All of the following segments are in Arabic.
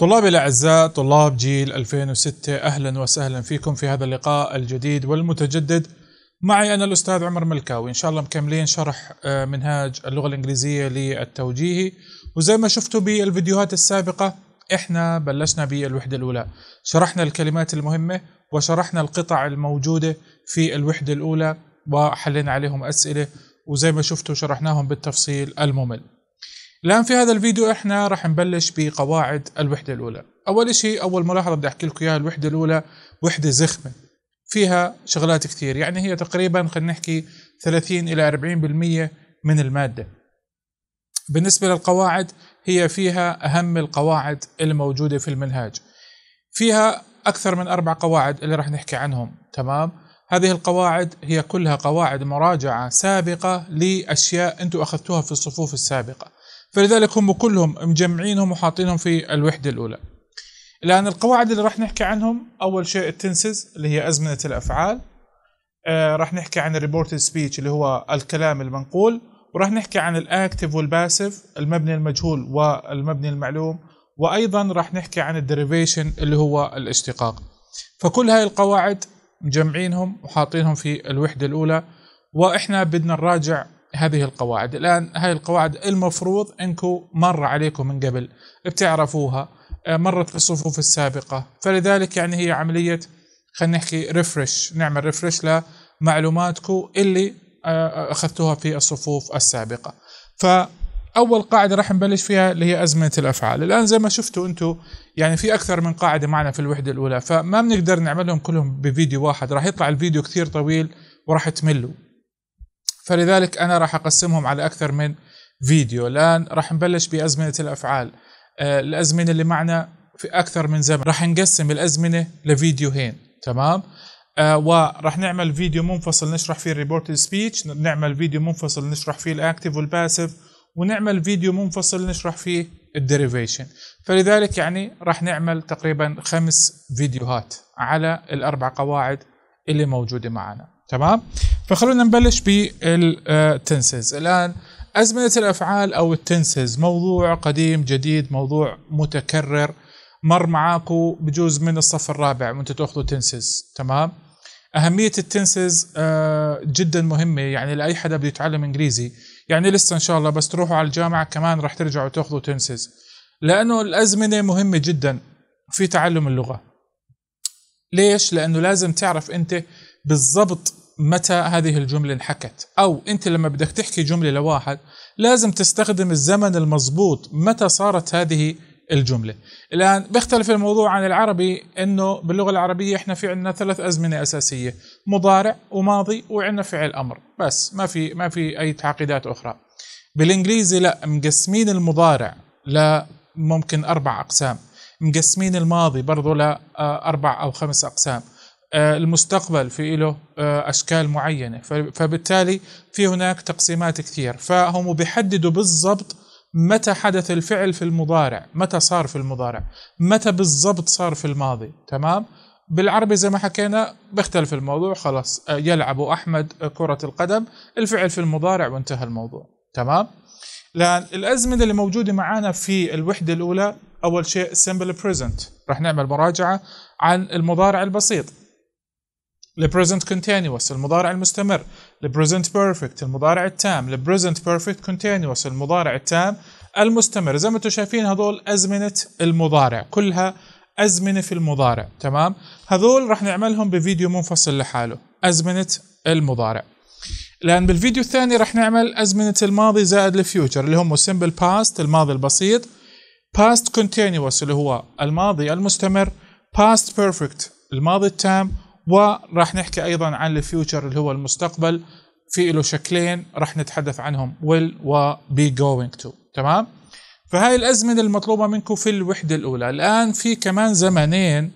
طلابي الأعزاء طلاب جيل 2006 أهلا وسهلا فيكم في هذا اللقاء الجديد والمتجدد معي أنا الأستاذ عمر ملكاوي إن شاء الله مكملين شرح آه، منهاج اللغة الإنجليزية للتوجيهي وزي ما شفتوا بالفيديوهات السابقة إحنا بلشنا بالوحدة الأولى شرحنا الكلمات المهمة وشرحنا القطع الموجودة في الوحدة الأولى وحلينا عليهم أسئلة وزي ما شفتوا شرحناهم بالتفصيل الممل الآن في هذا الفيديو احنا راح نبلش بقواعد الوحدة الأولى أول شيء أول ملاحظة بدي أحكي لكم إياها الوحدة الأولى وحدة زخمة فيها شغلات كثير يعني هي تقريبا خلينا نحكي 30 إلى 40% من المادة بالنسبة للقواعد هي فيها أهم القواعد الموجودة في المنهاج فيها أكثر من أربع قواعد اللي راح نحكي عنهم تمام هذه القواعد هي كلها قواعد مراجعة سابقة لأشياء أنتم أخذتوها في الصفوف السابقة فلذلك هم كلهم مجمعينهم وحاطينهم في الوحدة الأولى الآن القواعد اللي راح نحكي عنهم أول شيء التنسز اللي هي أزمنة الأفعال آه راح نحكي عن الريبورت سبيتش اللي هو الكلام المنقول وراح نحكي عن الاكتف والباسف المبني المجهول والمبني المعلوم وايضا راح نحكي عن الديريفيشن اللي هو الاشتقاق فكل هاي القواعد مجمعينهم وحاطينهم في الوحده الاولى واحنا بدنا نراجع هذه القواعد الآن هاي القواعد المفروض أنكم مر عليكم من قبل بتعرفوها آه، مرت بالصفوف السابقة فلذلك يعني هي عملية خلينا نحكي ريفرش نعمل ريفرش لمعلوماتكم اللي آه، آه، أخذتوها في الصفوف السابقة فأول قاعدة راح نبلش فيها اللي هي أزمنة الأفعال الآن زي ما شفتوا أنتم يعني في أكثر من قاعدة معنا في الوحدة الأولى فما بنقدر نعملهم كلهم بفيديو واحد راح يطلع الفيديو كثير طويل وراح تملوا فلذلك انا راح اقسمهم على اكثر من فيديو الان راح نبلش بازمنه الافعال آه، الازمنه اللي معنا في اكثر من زمن راح نقسم الازمنه لفيديوهين تمام آه وراح نعمل فيديو منفصل نشرح فيه الريبورت سبيتش نعمل فيديو منفصل نشرح فيه الاكتيف والباسيف ونعمل فيديو منفصل نشرح فيه الديريفيشن فلذلك يعني راح نعمل تقريبا خمس فيديوهات على الاربع قواعد اللي موجوده معنا تمام فخلونا نبلش بالتنسز الان ازمنه الافعال او التنسز موضوع قديم جديد موضوع متكرر مر معاكو بجوز من الصف الرابع وانت تاخذوا تنسز تمام أهمية التنسز آه، جدا مهمة يعني لأي حدا بده يتعلم إنجليزي يعني لسه إن شاء الله بس تروحوا على الجامعة كمان رح ترجعوا تاخذوا تنسز لأنه الأزمنة مهمة جدا في تعلم اللغة ليش؟ لأنه لازم تعرف أنت بالضبط متى هذه الجملة انحكت أو أنت لما بدك تحكي جملة لواحد لازم تستخدم الزمن المضبوط متى صارت هذه الجملة الآن بيختلف الموضوع عن العربي أنه باللغة العربية إحنا في عندنا ثلاث أزمنة أساسية مضارع وماضي وعندنا فعل أمر بس ما في ما في أي تعقيدات أخرى بالإنجليزي لا مقسمين المضارع لا ممكن أربع أقسام مقسمين الماضي برضه آه، لأربع أو خمس أقسام آه، المستقبل في له آه، أشكال معينة فبالتالي في هناك تقسيمات كثير فهم بيحددوا بالضبط متى حدث الفعل في المضارع متى صار في المضارع متى بالضبط صار في الماضي تمام بالعربي زي ما حكينا بيختلف الموضوع خلاص آه، يلعب أحمد كرة القدم الفعل في المضارع وانتهى الموضوع تمام لأن الأزمنة اللي موجودة معانا في الوحدة الأولى أول شيء simple present رح نعمل مراجعة عن المضارع البسيط present continuous المضارع المستمر present perfect المضارع التام present perfect continuous المضارع التام المستمر زي ما انتم شايفين هذول ازمنه المضارع كلها ازمنه في المضارع تمام هذول راح نعملهم بفيديو منفصل لحاله ازمنه المضارع الان بالفيديو الثاني راح نعمل ازمنه الماضي زائد الفيوتشر اللي هم simple past الماضي البسيط past continuous اللي هو الماضي المستمر past perfect الماضي التام وراح نحكي ايضا عن الفيوتشر اللي هو المستقبل في له شكلين راح نتحدث عنهم ويل وبي جوينج تو تمام فهاي الازمنه المطلوبه منكم في الوحده الاولى الان في كمان زمنين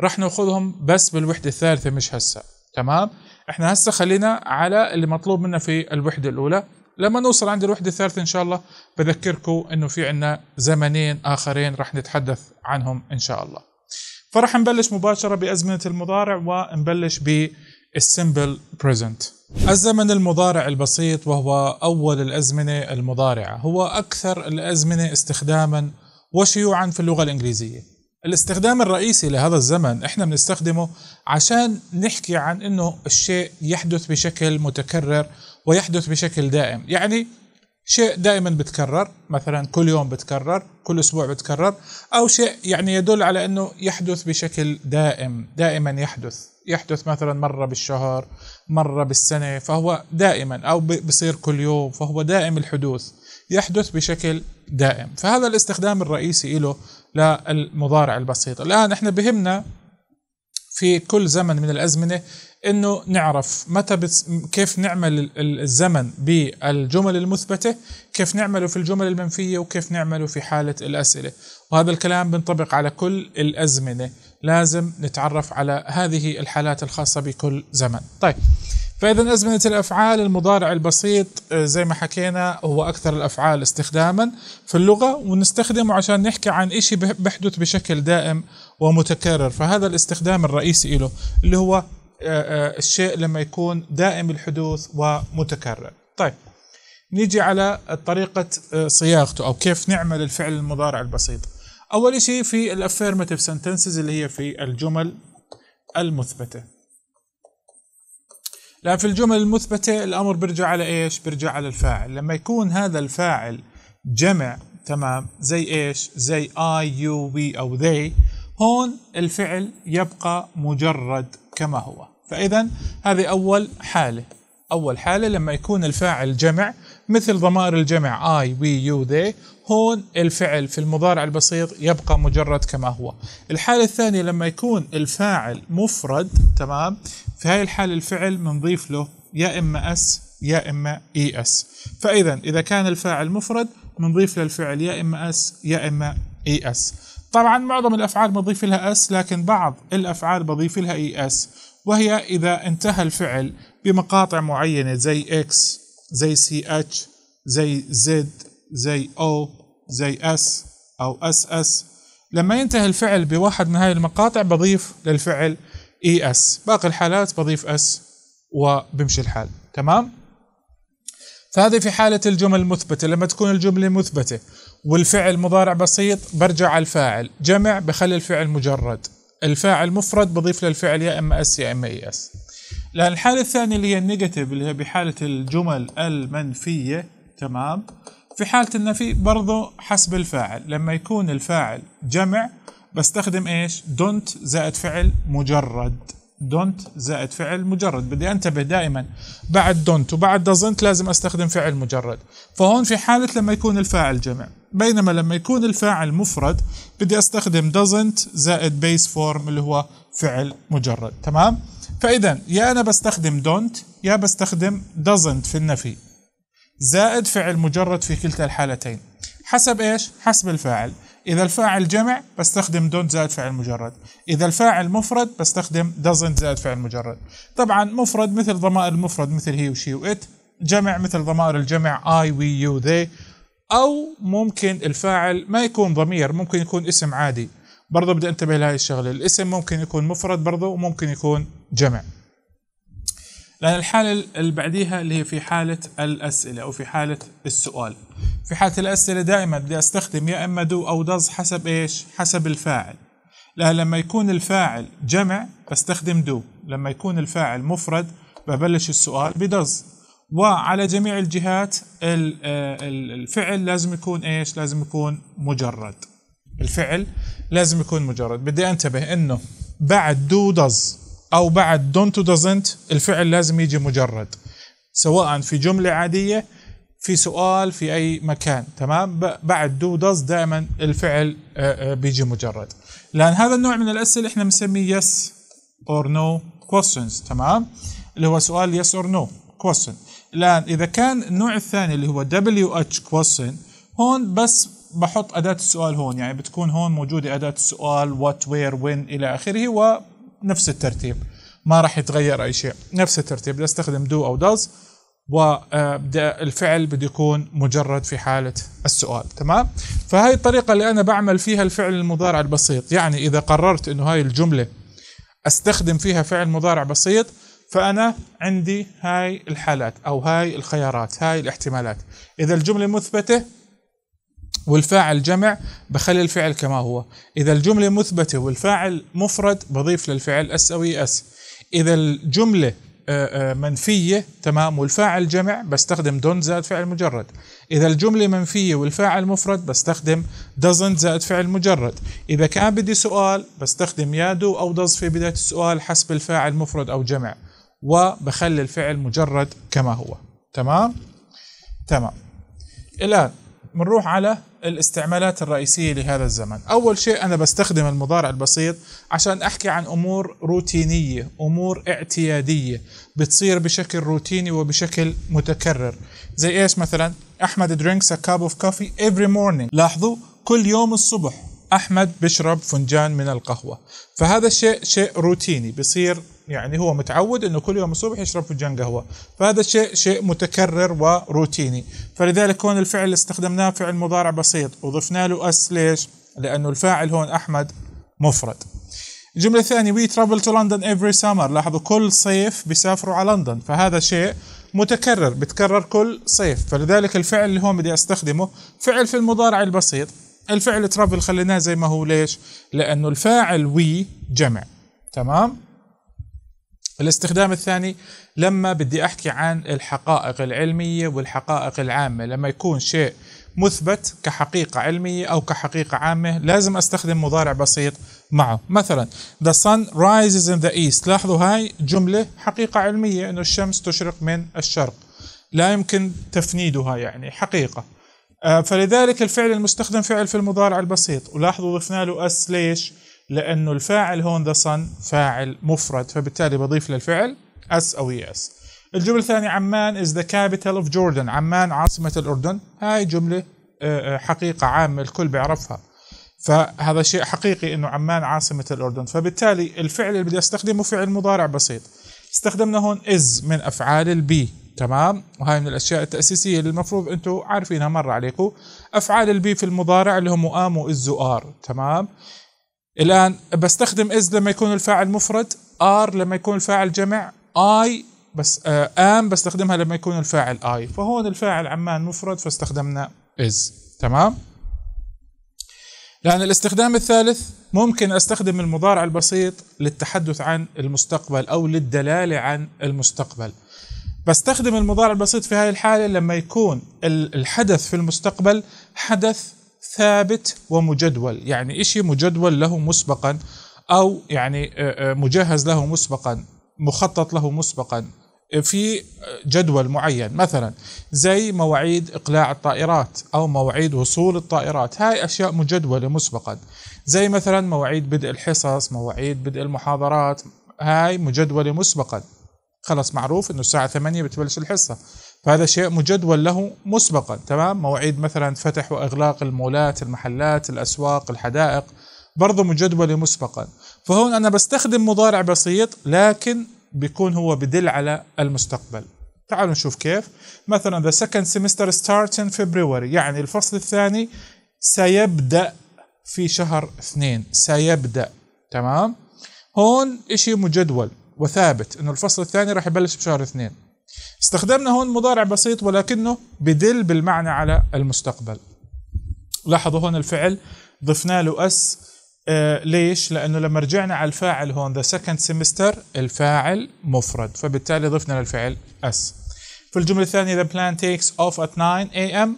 راح ناخذهم بس بالوحده الثالثه مش هسه تمام احنا هسه خلينا على اللي مطلوب منا في الوحده الاولى لما نوصل عند الوحده الثالثه ان شاء الله بذكركم انه في عندنا زمنين اخرين راح نتحدث عنهم ان شاء الله فراح نبلش مباشرة بأزمنة المضارع ونبلش بالسيمبل بريزنت الزمن المضارع البسيط وهو أول الأزمنة المضارعة هو أكثر الأزمنة استخداما وشيوعا في اللغة الإنجليزية الاستخدام الرئيسي لهذا الزمن احنا بنستخدمه عشان نحكي عن انه الشيء يحدث بشكل متكرر ويحدث بشكل دائم يعني شيء دائما بتكرر مثلا كل يوم بتكرر كل اسبوع بتكرر او شيء يعني يدل على انه يحدث بشكل دائم دائما يحدث يحدث مثلا مرة بالشهر مرة بالسنة فهو دائما او بصير كل يوم فهو دائم الحدوث يحدث بشكل دائم فهذا الاستخدام الرئيسي له للمضارع البسيط الان احنا بهمنا في كل زمن من الازمنه انه نعرف متى بتس... كيف نعمل الزمن بالجمل المثبته كيف نعمله في الجمل المنفيه وكيف نعمله في حاله الاسئله وهذا الكلام بنطبق على كل الازمنه لازم نتعرف على هذه الحالات الخاصه بكل زمن طيب فإذا أزمنة الأفعال المضارع البسيط آه، زي ما حكينا هو أكثر الأفعال استخداما في اللغة ونستخدمه عشان نحكي عن إشي بيحدث بشكل دائم ومتكرر فهذا الاستخدام الرئيسي له اللي هو آه، آه، الشيء لما يكون دائم الحدوث ومتكرر طيب نيجي على طريقة آه، صياغته أو كيف نعمل الفعل المضارع البسيط أول شيء في الأفيرماتيف سنتنسز اللي هي في الجمل المثبتة لا في الجمل المثبتة الأمر بيرجع على إيش؟ بيرجع على الفاعل لما يكون هذا الفاعل جمع تمام زي إيش؟ زي I, you, we أو they هون الفعل يبقى مجرد كما هو فإذا هذه أول حالة أول حالة لما يكون الفاعل جمع مثل ضمائر الجمع I, we, you, they هون الفعل في المضارع البسيط يبقى مجرد كما هو الحالة الثانية لما يكون الفاعل مفرد تمام في هاي الحالة الفعل بنضيف له يا إما S يا إما ES فإذا إذا كان الفاعل مفرد بنضيف للفعل يا إما S يا إما ES طبعا معظم الافعال بضيف لها اس لكن بعض الافعال بضيف لها اي اس وهي اذا انتهى الفعل بمقاطع معينه زي اكس زي سي اتش زي زد زي او زي اس او اس اس لما ينتهي الفعل بواحد من هاي المقاطع بضيف للفعل اي اس باقي الحالات بضيف اس وبمشي الحال تمام فهذه في حالة الجمل المثبتة لما تكون الجملة مثبتة والفعل مضارع بسيط برجع على الفاعل جمع بخلي الفعل مجرد الفاعل مفرد بضيف للفعل يا اما اس يا اما اي اس لان الحاله الثانيه اللي هي النيجاتيف اللي هي بحاله الجمل المنفيه تمام في حاله النفي برضه حسب الفاعل لما يكون الفاعل جمع بستخدم ايش دونت زائد فعل مجرد دونت زائد فعل مجرد بدي انتبه دائما بعد دونت وبعد دزنت لازم استخدم فعل مجرد فهون في حالة لما يكون الفاعل جمع بينما لما يكون الفاعل مفرد بدي استخدم دزنت زائد بيس فورم اللي هو فعل مجرد تمام فاذا يا انا بستخدم دونت يا بستخدم دزنت في النفي زائد فعل مجرد في كلتا الحالتين حسب ايش حسب الفاعل إذا الفاعل جمع بستخدم دونت زائد فعل مجرد إذا الفاعل مفرد بستخدم doesn't زائد فعل مجرد طبعا مفرد مثل ضمائر المفرد مثل هي وشي وإت جمع مثل ضمائر الجمع I we you they أو ممكن الفاعل ما يكون ضمير ممكن يكون اسم عادي برضه بدي انتبه لهي الشغله الاسم ممكن يكون مفرد برضه وممكن يكون جمع لأن الحالة اللي بعديها اللي هي في حالة الأسئلة أو في حالة السؤال في حالة الأسئلة دائما بدي أستخدم يا إما دو أو دز حسب إيش حسب الفاعل لا لما يكون الفاعل جمع بستخدم دو لما يكون الفاعل مفرد ببلش السؤال بدز وعلى جميع الجهات آه، الفعل لازم يكون ايش لازم يكون مجرد الفعل لازم يكون مجرد بدي انتبه انه بعد دو دز أو بعد don't doesn't الفعل لازم يجي مجرد سواء في جملة عادية في سؤال في أي مكان تمام بعد do does دائما الفعل آه، آه، بيجي مجرد لأن هذا النوع من الأسئلة إحنا بنسميه yes or no questions تمام اللي هو سؤال yes or no question الآن إذا كان النوع الثاني اللي هو WH question هون بس بحط أداة السؤال هون يعني بتكون هون موجودة أداة السؤال what where when إلى آخره و نفس الترتيب ما راح يتغير اي شيء نفس الترتيب بدي استخدم دو او آه، داز والفعل بده يكون مجرد في حالة السؤال تمام فهي الطريقة اللي أنا بعمل فيها الفعل المضارع البسيط يعني إذا قررت أنه هاي الجملة أستخدم فيها فعل مضارع بسيط فأنا عندي هاي الحالات أو هاي الخيارات هاي الاحتمالات إذا الجملة مثبتة والفاعل جمع بخلي الفعل كما هو إذا الجملة مثبتة والفاعل مفرد بضيف للفعل أس أو أس e إذا الجملة آه، آه، منفية تمام والفاعل جمع بستخدم دون زائد فعل مجرد إذا الجملة منفية والفاعل مفرد بستخدم doesn't زائد فعل مجرد إذا كان بدي سؤال بستخدم يا دو أو does في بداية السؤال حسب الفاعل مفرد أو جمع وبخلي الفعل مجرد كما هو تمام تمام الآن بنروح على الاستعمالات الرئيسية لهذا الزمن أول شيء أنا بستخدم المضارع البسيط عشان أحكي عن أمور روتينية أمور اعتيادية بتصير بشكل روتيني وبشكل متكرر زي إيش مثلا أحمد drinks a cup of coffee every morning لاحظوا كل يوم الصبح أحمد بشرب فنجان من القهوة فهذا الشيء شيء روتيني بصير يعني هو متعود انه كل يوم الصبح يشرب فنجان قهوه فهذا شيء شيء متكرر وروتيني فلذلك هون الفعل استخدمناه فعل مضارع بسيط وضفنا له اس ليش لانه الفاعل هون احمد مفرد الجمله الثانيه وي ترافل تو لندن افري سمر لاحظوا كل صيف بيسافروا على لندن فهذا شيء متكرر بتكرر كل صيف فلذلك الفعل اللي هون بدي استخدمه فعل في المضارع البسيط الفعل ترافل خليناه زي ما هو ليش لانه الفاعل وي جمع تمام الاستخدام الثاني لما بدي أحكي عن الحقائق العلمية والحقائق العامة لما يكون شيء مثبت كحقيقة علمية أو كحقيقة عامة لازم أستخدم مضارع بسيط معه مثلا The sun rises in the east لاحظوا هاي جملة حقيقة علمية أنه الشمس تشرق من الشرق لا يمكن تفنيدها يعني حقيقة آه، فلذلك الفعل المستخدم فعل في المضارع البسيط ولاحظوا ضفنا له أس ليش؟ لأنه الفاعل هون ذا صن فاعل مفرد فبالتالي بضيف للفعل اس أو اي e اس الجملة الثانية عمان از ذا كابيتال اوف جوردن عمان عاصمة الأردن هاي جملة آه، آه، حقيقة عامة الكل بيعرفها فهذا شيء حقيقي انه عمان عاصمة الأردن فبالتالي الفعل اللي بدي استخدمه فعل مضارع بسيط استخدمنا هون از من أفعال البي تمام وهي من الأشياء التأسيسية اللي المفروض أنتم عارفينها مر عليكم أفعال البي في المضارع اللي هم آم وإز وآر تمام الآن بستخدم إز لما يكون الفاعل مفرد آر لما يكون الفاعل جمع آي بس آم آه، بستخدمها لما يكون الفاعل آي فهون الفاعل عمان مفرد فاستخدمنا إز تمام لأن الاستخدام الثالث ممكن أستخدم المضارع البسيط للتحدث عن المستقبل أو للدلالة عن المستقبل بستخدم المضارع البسيط في هذه الحالة لما يكون الحدث في المستقبل حدث ثابت ومجدول يعني إشي مجدول له مسبقا أو يعني آه، آه، مجهز له مسبقا مخطط له مسبقا آه، في جدول معين مثلا زي مواعيد اقلاع الطائرات او مواعيد وصول الطائرات هاي اشياء مجدوله مسبقا زي مثلا مواعيد بدء الحصص مواعيد بدء المحاضرات هاي مجدوله مسبقا خلص معروف انه الساعه 8 بتبلش الحصه فهذا شيء مجدول له مسبقا تمام مواعيد مثلا فتح واغلاق المولات المحلات الاسواق الحدائق برضه مجدولة مسبقا فهون انا بستخدم مضارع بسيط لكن بيكون هو بدل على المستقبل تعالوا نشوف كيف مثلا the second semester starts in February يعني الفصل الثاني سيبدأ في شهر اثنين سيبدأ تمام هون اشي مجدول وثابت انه الفصل الثاني راح يبلش بشهر اثنين استخدمنا هون مضارع بسيط ولكنه بدل بالمعنى على المستقبل لاحظوا هون الفعل ضفنا له اس آه ليش؟ لأنه لما رجعنا على الفاعل هون ذا سكند سمستر الفاعل مفرد فبالتالي ضفنا للفعل اس في الجملة الثانية the plan takes off at 9 a.m.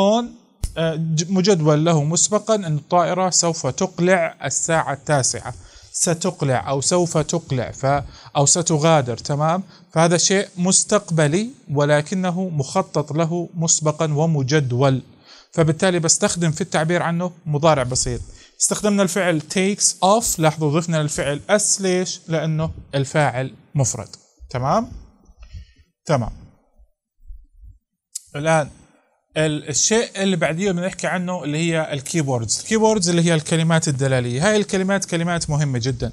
هون آه، مجدول له مسبقا أن الطائرة سوف تقلع الساعة التاسعة ستقلع أو سوف تقلع ف أو ستغادر تمام فهذا شيء مستقبلي ولكنه مخطط له مسبقا ومجدول فبالتالي بستخدم في التعبير عنه مضارع بسيط استخدمنا الفعل takes off لاحظوا ضفنا الفعل اس ليش لانه الفاعل مفرد تمام تمام الان الشيء اللي بعديه بنحكي عنه اللي هي الكيبوردز الكيبوردز اللي هي الكلمات الدلاليه هاي الكلمات كلمات مهمه جدا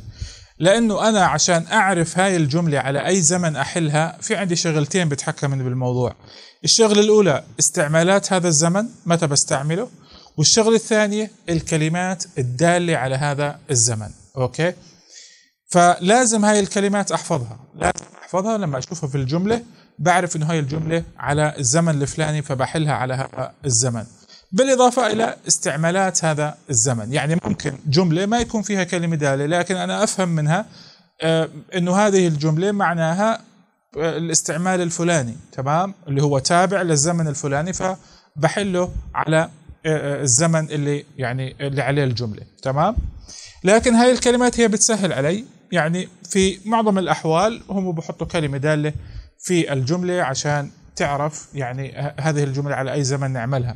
لانه انا عشان اعرف هاي الجمله على اي زمن احلها في عندي شغلتين بتحكمن بالموضوع الشغله الاولى استعمالات هذا الزمن متى بستعمله والشغله الثانيه الكلمات الداله على هذا الزمن اوكي فلازم هاي الكلمات احفظها لازم احفظها لما اشوفها في الجمله بعرف انه هاي الجمله على الزمن الفلاني فبحلها على هذا الزمن بالإضافة إلى استعمالات هذا الزمن يعني ممكن جملة ما يكون فيها كلمة دالة لكن أنا أفهم منها آه، أنه هذه الجملة معناها آه، الاستعمال الفلاني تمام اللي هو تابع للزمن الفلاني فبحله على آه، الزمن اللي يعني اللي عليه الجملة تمام لكن هاي الكلمات هي بتسهل علي يعني في معظم الأحوال هم بحطوا كلمة دالة في الجملة عشان تعرف يعني هذه الجملة على أي زمن نعملها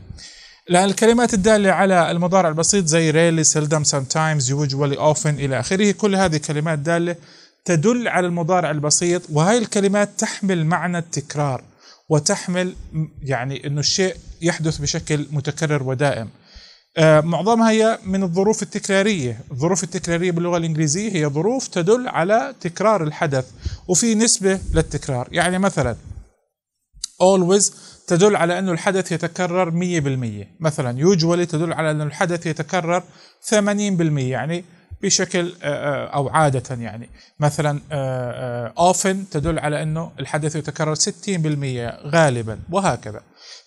الكلمات الدالة على المضارع البسيط زي really, سيلدم سام تايمز often اوفن الى اخره كل هذه كلمات دالة تدل على المضارع البسيط وهي الكلمات تحمل معنى التكرار وتحمل يعني انه الشيء يحدث بشكل متكرر ودائم آه، معظمها هي من الظروف التكرارية الظروف التكرارية باللغة الإنجليزية هي ظروف تدل على تكرار الحدث وفي نسبة للتكرار يعني مثلا always تدل على أن الحدث يتكرر 100% مثلا يوجولي تدل على أن الحدث يتكرر 80% يعني بشكل آه، آه، أو عادة يعني مثلا أوفن آه، تدل على أنه الحدث يتكرر 60% غالبا وهكذا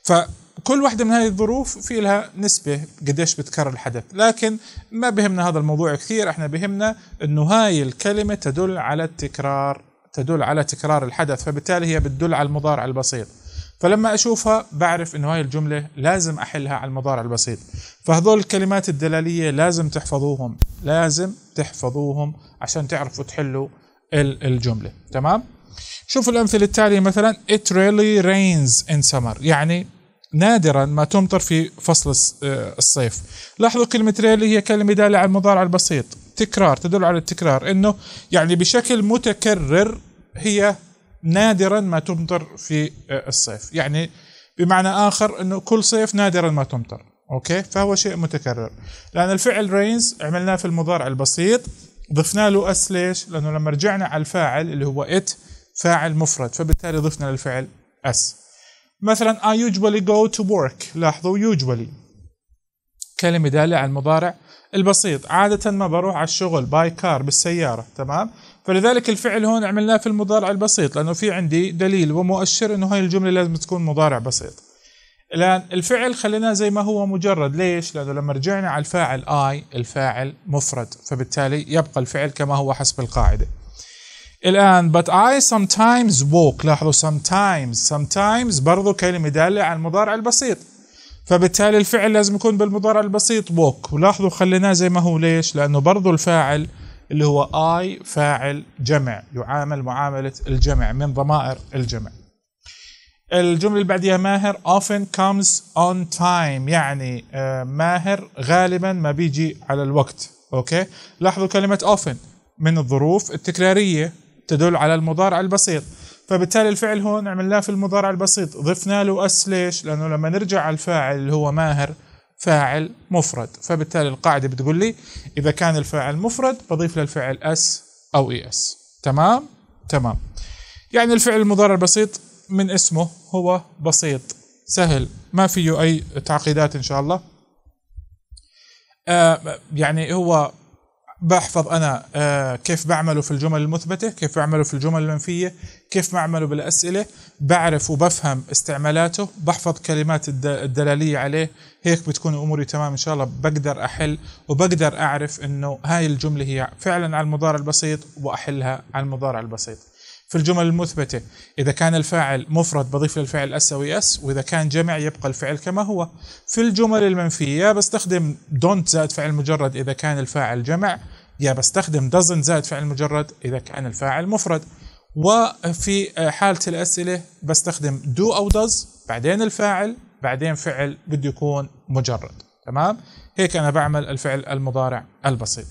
فكل واحدة من هذه الظروف في لها نسبة قديش بتكرر الحدث لكن ما بهمنا هذا الموضوع كثير احنا بهمنا أنه هاي الكلمة تدل على التكرار تدل على تكرار الحدث فبالتالي هي بتدل على المضارع البسيط فلما اشوفها بعرف انه هاي الجمله لازم احلها على المضارع البسيط فهذول الكلمات الدلاليه لازم تحفظوهم لازم تحفظوهم عشان تعرفوا تحلوا الجمله تمام شوفوا الامثله التاليه مثلا it really rains in summer يعني نادرا ما تمطر في فصل آه، الصيف لاحظوا كلمة ريلي هي كلمة دالة على المضارع البسيط تكرار تدل على التكرار انه يعني بشكل متكرر هي نادرا ما تمطر في آه، الصيف يعني بمعنى آخر أنه كل صيف نادرا ما تمطر أوكي فهو شيء متكرر لأن الفعل رينز عملناه في المضارع البسيط ضفنا له اس ليش؟ لانه لما رجعنا على الفاعل اللي هو ات فاعل مفرد فبالتالي ضفنا للفعل اس. مثلا I usually go to work لاحظوا usually كلمة دالة على المضارع البسيط عادة ما بروح على الشغل باي كار بالسيارة تمام فلذلك الفعل هون عملناه في المضارع البسيط لانه في عندي دليل ومؤشر انه هاي الجمله لازم تكون مضارع بسيط الان الفعل خليناه زي ما هو مجرد ليش لانه لما رجعنا على الفاعل اي الفاعل مفرد فبالتالي يبقى الفعل كما هو حسب القاعده الان but I sometimes walk لاحظوا sometimes sometimes برضو كلمه داله على المضارع البسيط فبالتالي الفعل لازم يكون بالمضارع البسيط walk ولاحظوا خليناه زي ما هو ليش لانه برضو الفاعل اللي هو اي فاعل جمع يعامل معامله الجمع من ضمائر الجمع الجمله اللي بعديها ماهر often comes on time يعني آه، ماهر غالبا ما بيجي على الوقت اوكي لاحظوا كلمه often من الظروف التكراريه تدل على المضارع البسيط فبالتالي الفعل هون عملناه في المضارع البسيط ضفنا له اس ليش لانه لما نرجع على الفاعل اللي هو ماهر فاعل مفرد فبالتالي القاعدة بتقول لي إذا كان الفاعل مفرد بضيف للفعل اس أو اي e اس تمام تمام يعني الفعل المضارع البسيط من اسمه هو بسيط سهل ما فيه أي تعقيدات إن شاء الله آه يعني هو بحفظ انا آه، كيف بعمله في الجمل المثبته كيف بعمله في الجمل المنفيه كيف معمله بالأسئلة بعرف وبفهم استعمالاته بحفظ كلمات الدلالية عليه هيك بتكون أموري تمام إن شاء الله بقدر أحل وبقدر أعرف أنه هاي الجملة هي فعلا على المضارع البسيط وأحلها على المضارع البسيط في الجمل المثبتة إذا كان الفاعل مفرد بضيف للفعل أس أو أس e وإذا كان جمع يبقى الفعل كما هو في الجمل المنفية بستخدم don't زائد فعل مجرد إذا كان الفاعل جمع يا بستخدم doesn't زائد فعل مجرد إذا كان الفاعل مفرد وفي آه، حالة الأسئلة بستخدم do أو does بعدين الفاعل بعدين فعل بده يكون مجرد تمام هيك أنا بعمل الفعل المضارع البسيط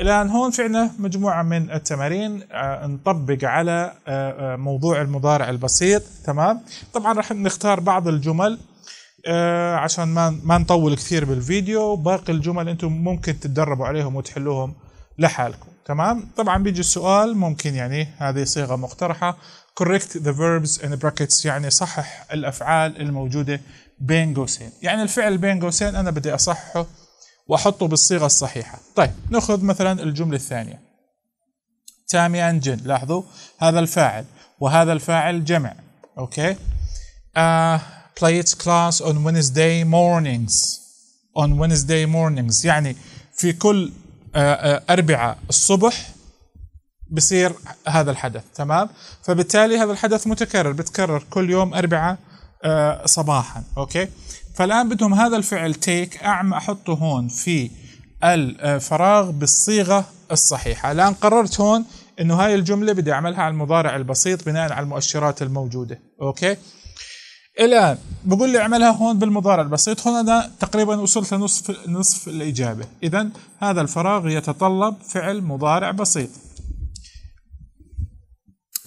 الآن هون في عنا مجموعة من التمارين آه، نطبق على آه، موضوع المضارع البسيط تمام طبعا رح نختار بعض الجمل عشان ما ما نطول كثير بالفيديو باقي الجمل انتم ممكن تتدربوا عليهم وتحلوهم لحالكم تمام طبعا بيجي السؤال ممكن يعني هذه صيغه مقترحه correct the verbs in brackets يعني صحح الافعال الموجوده بين قوسين يعني الفعل بين قوسين انا بدي اصححه واحطه بالصيغه الصحيحه طيب ناخذ مثلا الجمله الثانيه تامي أن جن لاحظوا هذا الفاعل وهذا الفاعل جمع اوكي uh, play its class on Wednesday mornings on Wednesday mornings يعني في كل آه، آه، أربعة الصبح بصير هذا الحدث تمام فبالتالي هذا الحدث متكرر بتكرر كل يوم أربعة آه، صباحا أوكي فالآن بدهم هذا الفعل تيك اعم أحطه هون في الفراغ بالصيغة الصحيحة الآن قررت هون انه هاي الجملة بدي اعملها على المضارع البسيط بناء على المؤشرات الموجودة اوكي الان بقول لي اعملها هون بالمضارع البسيط هون انا تقريبا وصلت لنصف نصف الاجابه اذا هذا الفراغ يتطلب فعل مضارع بسيط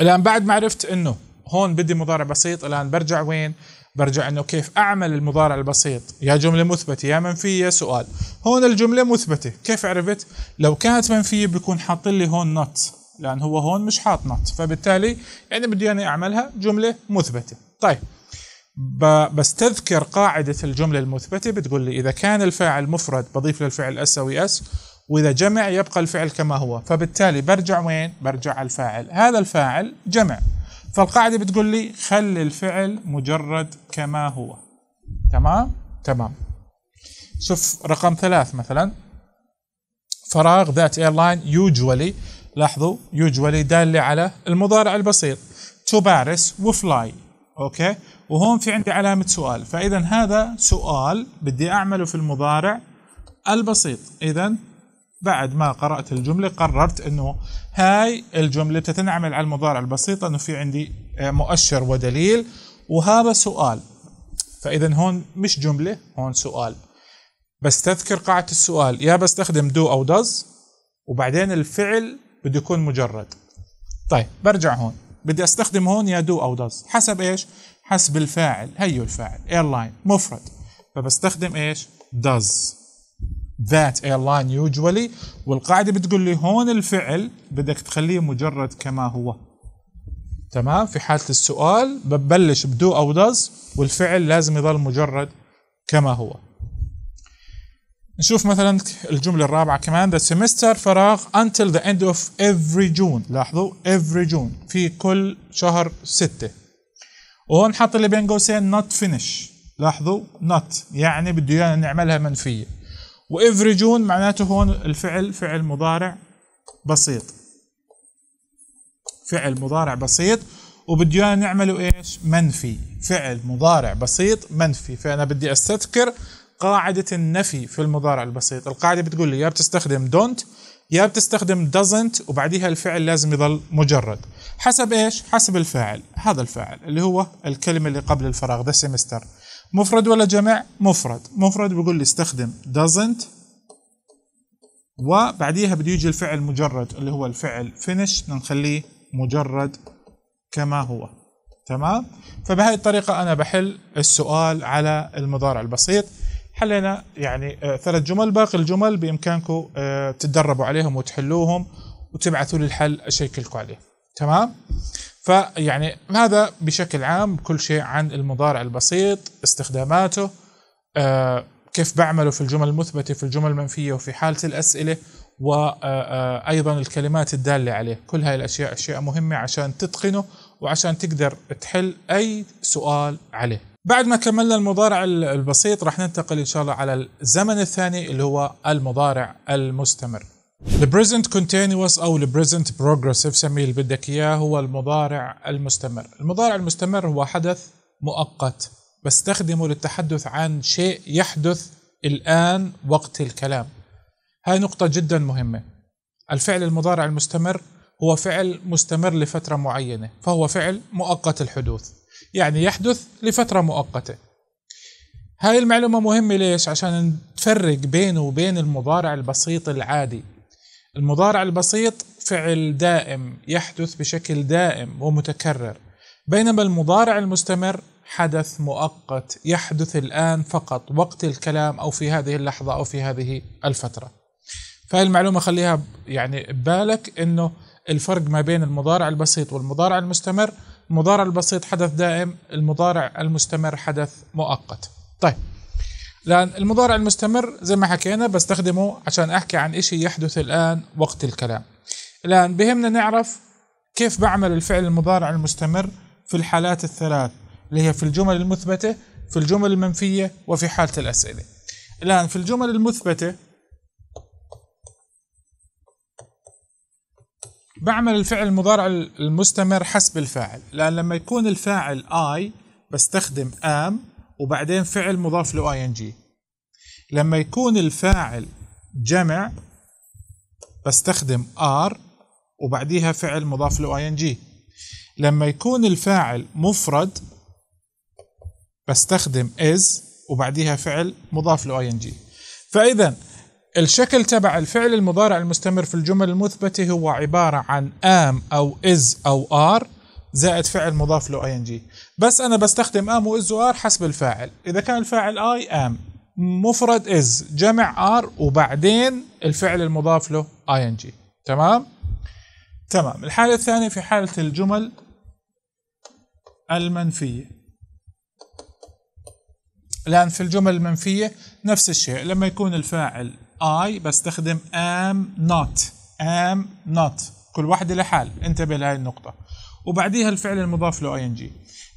الان بعد ما عرفت انه هون بدي مضارع بسيط الان برجع وين برجع انه كيف اعمل المضارع البسيط يا جمله مثبته يا منفيه سؤال هون الجمله مثبته كيف عرفت لو كانت منفيه بيكون حاط لي هون نوت لان هو هون مش حاط نوت فبالتالي يعني بدي انا اعملها جمله مثبته طيب بستذكر قاعدة الجملة المثبتة بتقول لي إذا كان الفاعل مفرد بضيف للفعل أو أس e وإذا جمع يبقى الفعل كما هو فبالتالي برجع وين؟ برجع على الفاعل هذا الفاعل جمع فالقاعدة بتقول لي خلي الفعل مجرد كما هو تمام؟ تمام شوف رقم ثلاث مثلا فراغ ذات ايرلاين يوجولي لاحظوا يوجولي دالة على المضارع البسيط تو باريس وفلاي اوكي وهون في عندي علامة سؤال فإذا هذا سؤال بدي أعمله في المضارع البسيط إذا بعد ما قرأت الجملة قررت أنه هاي الجملة بتتنعمل على المضارع البسيط أنه في عندي آه، مؤشر ودليل وهذا سؤال فإذا هون مش جملة هون سؤال بس تذكر السؤال يا بستخدم دو أو دز وبعدين الفعل بده يكون مجرد طيب برجع هون بدي استخدم هون يا دو او داز حسب ايش حسب الفاعل هيو الفاعل airline مفرد فبستخدم ايش does that airline usually والقاعدة بتقول لي هون الفعل بدك تخليه مجرد كما هو تمام في حالة السؤال ببلش بدو أو دز والفعل لازم يظل مجرد كما هو نشوف مثلا الجملة الرابعة كمان the semester فراغ until the end of every June لاحظوا every June في كل شهر ستة وهون حط اللي بين قوسين نوت فينش لاحظوا نوت يعني بده ايانا نعملها منفيه وافرجون معناته هون الفعل فعل مضارع بسيط فعل مضارع بسيط وبده ايانا نعمله ايش منفي فعل مضارع بسيط منفي فانا بدي استذكر قاعدة النفي في المضارع البسيط القاعدة بتقول لي يا بتستخدم don't يا بتستخدم doesn't وبعديها الفعل لازم يضل مجرد حسب ايش؟ حسب الفاعل هذا الفاعل اللي هو الكلمة اللي قبل الفراغ ذا سيمستر مفرد ولا جمع؟ مفرد مفرد بقول لي استخدم doesn't وبعديها بده يجي الفعل مجرد اللي هو الفعل finish نخليه مجرد كما هو تمام؟ فبهذه الطريقة أنا بحل السؤال على المضارع البسيط حلينا يعني آه، ثلاث جمل باقي الجمل بامكانكم آه، تتدربوا عليهم وتحلوهم وتبعثوا لي الحل اشيكلكم عليه تمام فيعني هذا بشكل عام كل شيء عن المضارع البسيط استخداماته آه، كيف بعمله في الجمل المثبته في الجمل المنفيه وفي حاله الاسئله وايضا الكلمات الداله عليه كل هاي الاشياء اشياء مهمه عشان تتقنه وعشان تقدر تحل اي سؤال عليه بعد ما كملنا المضارع البسيط راح ننتقل ان شاء الله على الزمن الثاني اللي هو المضارع المستمر. The present continuous او the present progressive سميه اللي بدك اياه هو المضارع المستمر. المضارع المستمر هو حدث مؤقت بستخدمه للتحدث عن شيء يحدث الان وقت الكلام. هاي نقطة جدا مهمة. الفعل المضارع المستمر هو فعل مستمر لفترة معينة، فهو فعل مؤقت الحدوث. يعني يحدث لفترة مؤقتة هاي المعلومة مهمة ليش؟ عشان نفرق بينه وبين المضارع البسيط العادي المضارع البسيط فعل دائم يحدث بشكل دائم ومتكرر بينما المضارع المستمر حدث مؤقت يحدث الآن فقط وقت الكلام أو في هذه اللحظة أو في هذه الفترة فهي المعلومة خليها يعني ببالك أنه الفرق ما بين المضارع البسيط والمضارع المستمر المضارع البسيط حدث دائم المضارع المستمر حدث مؤقت طيب لأن المضارع المستمر زي ما حكينا بستخدمه عشان أحكي عن إشي يحدث الآن وقت الكلام الآن بهمنا نعرف كيف بعمل الفعل المضارع المستمر في الحالات الثلاث اللي هي في الجمل المثبتة في الجمل المنفية وفي حالة الأسئلة الآن في الجمل المثبتة بعمل الفعل المضارع المستمر حسب الفاعل لأن لما يكون الفاعل I بستخدم am وبعدين فعل مضاف له ing لما يكون الفاعل جمع بستخدم are وبعديها فعل مضاف له ing لما يكون الفاعل مفرد بستخدم is وبعديها فعل مضاف له ing فإذا الشكل تبع الفعل المضارع المستمر في الجمل المثبتة هو عبارة عن ام او از او ار زائد فعل مضاف له اي ان جي بس انا بستخدم ام واز وار حسب الفاعل اذا كان الفاعل اي ام مفرد از جمع ار وبعدين الفعل المضاف له اي ان جي تمام تمام الحالة الثانية في حالة الجمل المنفية الآن في الجمل المنفية نفس الشيء لما يكون الفاعل I بستخدم am not am not كل واحدة لحال انتبه لهي النقطة وبعديها الفعل المضاف له ing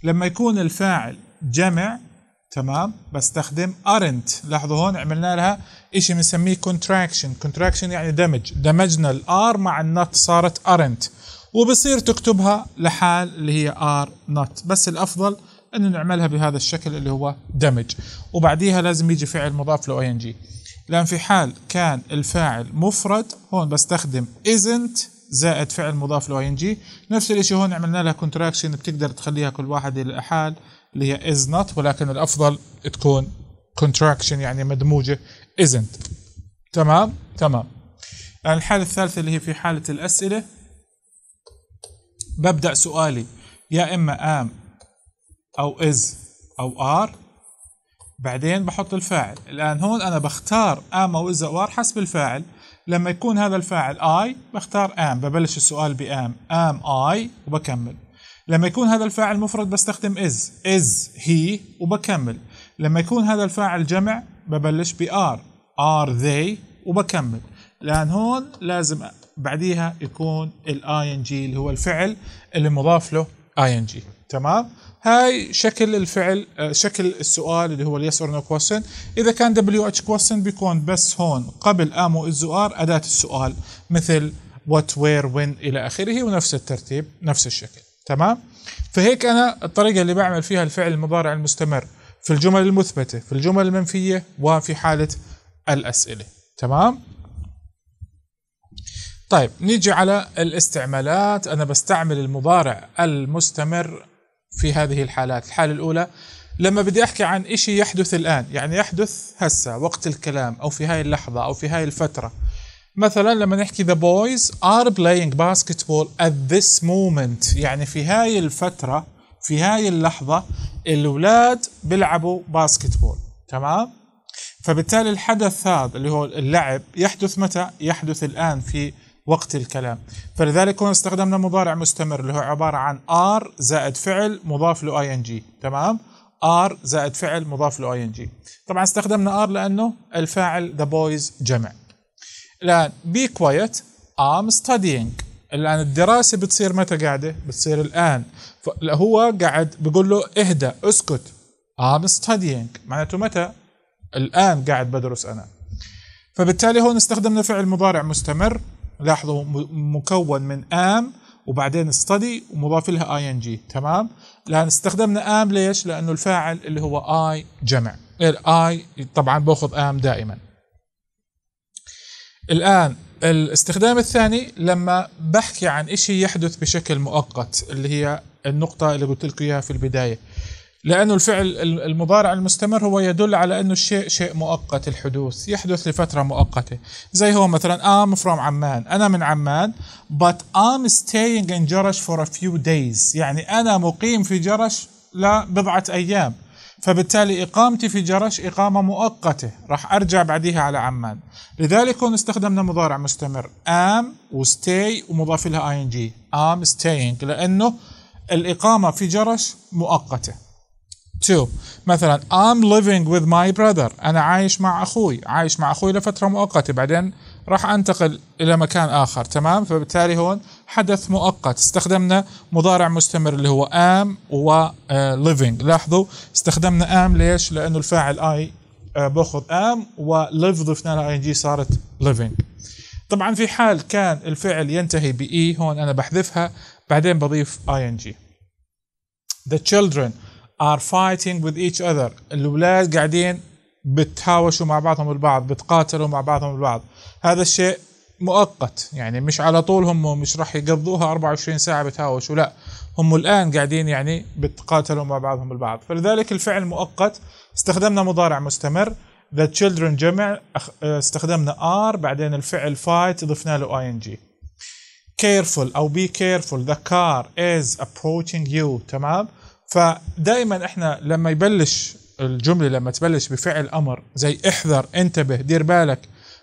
لما يكون الفاعل جمع تمام بستخدم aren't لاحظوا هون عملنا لها شيء بنسميه contraction contraction يعني دمج دمجنا الار مع النوت صارت aren't وبصير تكتبها لحال اللي هي ار not بس الافضل انه نعملها بهذا الشكل اللي هو دمج وبعديها لازم يجي فعل مضاف له ing لأن في حال كان الفاعل مفرد هون بستخدم isn't زائد فعل مضاف له ing نفس الشيء هون عملنا لها كونتراكشن بتقدر تخليها كل واحدة لحال اللي هي is not ولكن الأفضل تكون كونتراكشن يعني مدموجة isn't تمام تمام الحالة الثالثة اللي هي في حالة الأسئلة ببدأ سؤالي يا إما am أو is أو are بعدين بحط الفاعل الآن هون أنا بختار آم أو إذا أو آر حسب الفاعل لما يكون هذا الفاعل آي بختار آم ببلش السؤال بآم آم آي وبكمل لما يكون هذا الفاعل مفرد بستخدم إز إز هي وبكمل لما يكون هذا الفاعل جمع ببلش بآر آر ذي وبكمل الآن هون لازم بعديها يكون الاي ان جي اللي هو الفعل اللي مضاف له اي ان جي تمام هاي شكل الفعل آه، شكل السؤال اللي هو اليس اور نو كويستشن اذا كان دبليو اتش كويستشن بيكون بس هون قبل ام واز ار اداه السؤال مثل وات وير وين الى اخره ونفس الترتيب نفس الشكل تمام فهيك انا الطريقه اللي بعمل فيها الفعل المضارع المستمر في الجمل المثبته في الجمل المنفيه وفي حاله الاسئله تمام طيب نيجي على الاستعمالات انا بستعمل المضارع المستمر في هذه الحالات الحالة الأولى لما بدي أحكي عن إشي يحدث الآن يعني يحدث هسه وقت الكلام أو في هاي اللحظة أو في هاي الفترة مثلا لما نحكي the boys are playing basketball at this moment يعني في هاي الفترة في هاي اللحظة الأولاد بيلعبوا باسكتبول تمام فبالتالي الحدث هذا اللي هو اللعب يحدث متى يحدث الآن في وقت الكلام فلذلك هنا استخدمنا مضارع مستمر اللي هو عبارة عن ار زائد فعل مضاف له اي ان جي تمام ار زائد فعل مضاف له اي ان جي طبعا استخدمنا ار لانه الفاعل the boys جمع الان be quiet I'm studying الان الدراسه بتصير متى قاعده بتصير الان هو قاعد بقول له اهدى اسكت I'm studying معناته متى الان قاعد بدرس انا فبالتالي هون استخدمنا فعل مضارع مستمر لاحظوا مكون من ام وبعدين study ومضاف لها اي ان جي تمام الان استخدمنا ام ليش لانه الفاعل اللي هو اي جمع اي طبعا باخذ ام دائما الان الاستخدام الثاني لما بحكي عن شيء يحدث بشكل مؤقت اللي هي النقطة اللي قلت لكم إياها في البداية لأنه الفعل المضارع المستمر هو يدل على أنه الشيء شيء مؤقت الحدوث يحدث لفترة مؤقتة زي هو مثلا I'm from عمان أنا من عمان but I'm staying in جرش for a few days يعني أنا مقيم في جرش لبضعة أيام فبالتالي إقامتي في جرش إقامة مؤقتة راح أرجع بعديها على عمان لذلك هون استخدمنا مضارع مستمر am stay ومضاف لها ing am staying لأنه الإقامة في جرش مؤقتة to مثلا I'm living with my brother أنا عايش مع أخوي عايش مع أخوي لفترة مؤقتة بعدين راح أنتقل إلى مكان آخر تمام فبالتالي هون حدث مؤقت استخدمنا مضارع مستمر اللي هو am و uh, living لاحظوا استخدمنا am ليش لأنه الفاعل I uh, باخذ am و live ضفنا لها ing صارت living طبعا في حال كان الفعل ينتهي بإي e", هون أنا بحذفها بعدين بضيف ing the children are fighting with each other الولاد قاعدين بتهاوشوا مع بعضهم البعض بتقاتلوا مع بعضهم البعض هذا الشيء مؤقت يعني مش على طول هم مش راح يقضوها 24 ساعة بتهاوشوا لا هم الآن قاعدين يعني بتقاتلوا مع بعضهم البعض فلذلك الفعل مؤقت استخدمنا مضارع مستمر the children جمع استخدمنا are بعدين الفعل fight ضفنا له ing careful أو be careful the car is approaching you تمام فدائما احنا لما يبلش الجمله لما تبلش بفعل امر زي احذر انتبه دير بالك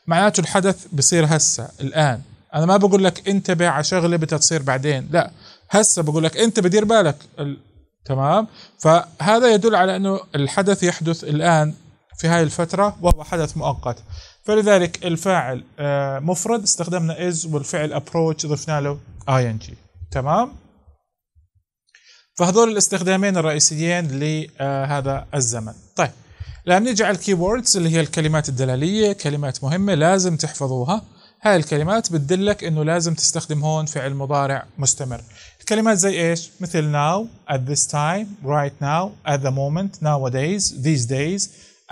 معناته الحدث بصير هسه الان انا ما بقول لك انتبه على شغله بدها تصير بعدين لا هسه بقول لك انتبه دير بالك ال... تمام فهذا يدل على انه الحدث يحدث الان في هاي الفترة وهو حدث مؤقت فلذلك الفاعل آه، مفرد استخدمنا is والفعل approach ضفنا له ing تمام فهذول الاستخدامين الرئيسيين لهذا الزمن طيب لما نيجي على الكيبوردز اللي هي الكلمات الدلاليه كلمات مهمه لازم تحفظوها هاي الكلمات بتدلك انه لازم تستخدم هون فعل مضارع مستمر الكلمات زي ايش مثل now at this time right now at the moment nowadays these days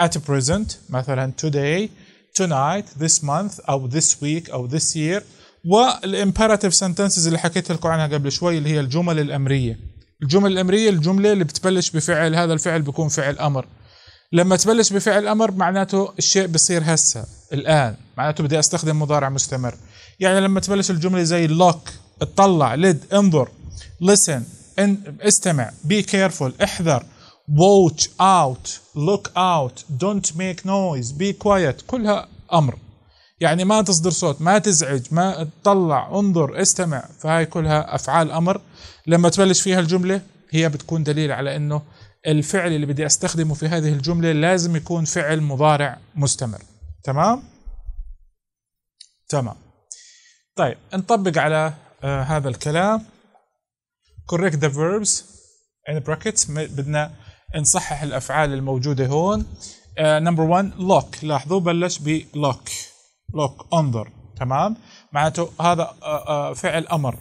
at present مثلا today tonight this month او this week او this year والامبيراتيف sentences اللي حكيت لكم عنها قبل شوي اللي هي الجمل الامريه الجمل الامريه الجمله اللي بتبلش بفعل هذا الفعل بيكون فعل امر لما تبلش بفعل امر معناته الشيء بصير هسه الان معناته بدي استخدم مضارع مستمر يعني لما تبلش الجمله زي لوك اطلع لد انظر listen ان استمع بي كيرفول احذر watch out look out don't make noise be quiet كلها امر يعني ما تصدر صوت ما تزعج ما تطلع انظر استمع فهاي كلها افعال امر لما تبلش فيها الجمله هي بتكون دليل على انه الفعل اللي بدي استخدمه في هذه الجمله لازم يكون فعل مضارع مستمر تمام تمام طيب نطبق على آه هذا الكلام correct the verbs in brackets بدنا نصحح الافعال الموجوده هون نمبر آه، number 1 lock لاحظوا بلش ب lock لوك انظر تمام معناته هذا آه، آه، فعل امر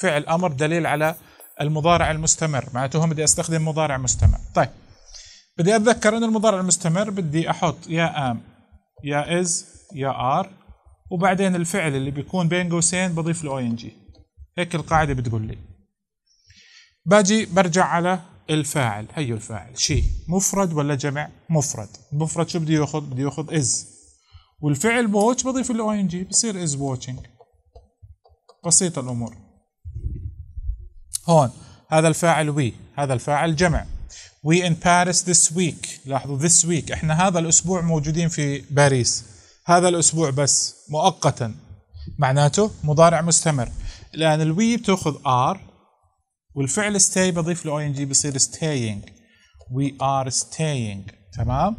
فعل امر دليل على المضارع المستمر معناته هم بدي استخدم مضارع مستمر طيب بدي اتذكر انه المضارع المستمر بدي احط يا ام يا از يا ار وبعدين الفعل اللي بيكون بين قوسين بضيف له او ان جي هيك القاعده بتقول لي باجي برجع على الفاعل هيو الفاعل شي مفرد ولا جمع مفرد المفرد شو بده ياخذ بده ياخذ از والفعل واتش بضيف له ing جي بصير is watching بسيطة الامور هون هذا الفاعل وي هذا الفاعل جمع we in Paris this week لاحظوا this week احنا هذا الاسبوع موجودين في باريس هذا الاسبوع بس مؤقتا معناته مضارع مستمر لان الوي بتاخذ ار والفعل stay بضيف له ing جي بصير staying we are staying تمام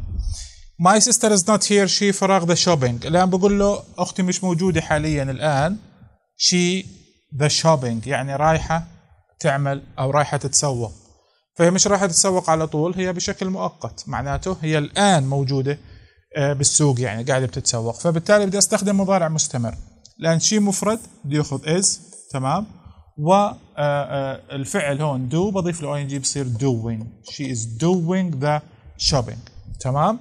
ماي سيستر از نوت هير شي فراغ ذا شوبينج الان بقول له اختي مش موجوده حاليا الان شي ذا شوبينج يعني رايحه تعمل او رايحه تتسوق فهي مش رايحه تتسوق على طول هي بشكل مؤقت معناته هي الان موجوده آه، بالسوق يعني قاعده بتتسوق فبالتالي بدي استخدم مضارع مستمر لان شي مفرد بده ياخذ از تمام والفعل آه، آه، هون دو بضيف له اي ان جي بصير دوينج شي از دوينج ذا شوبينج تمام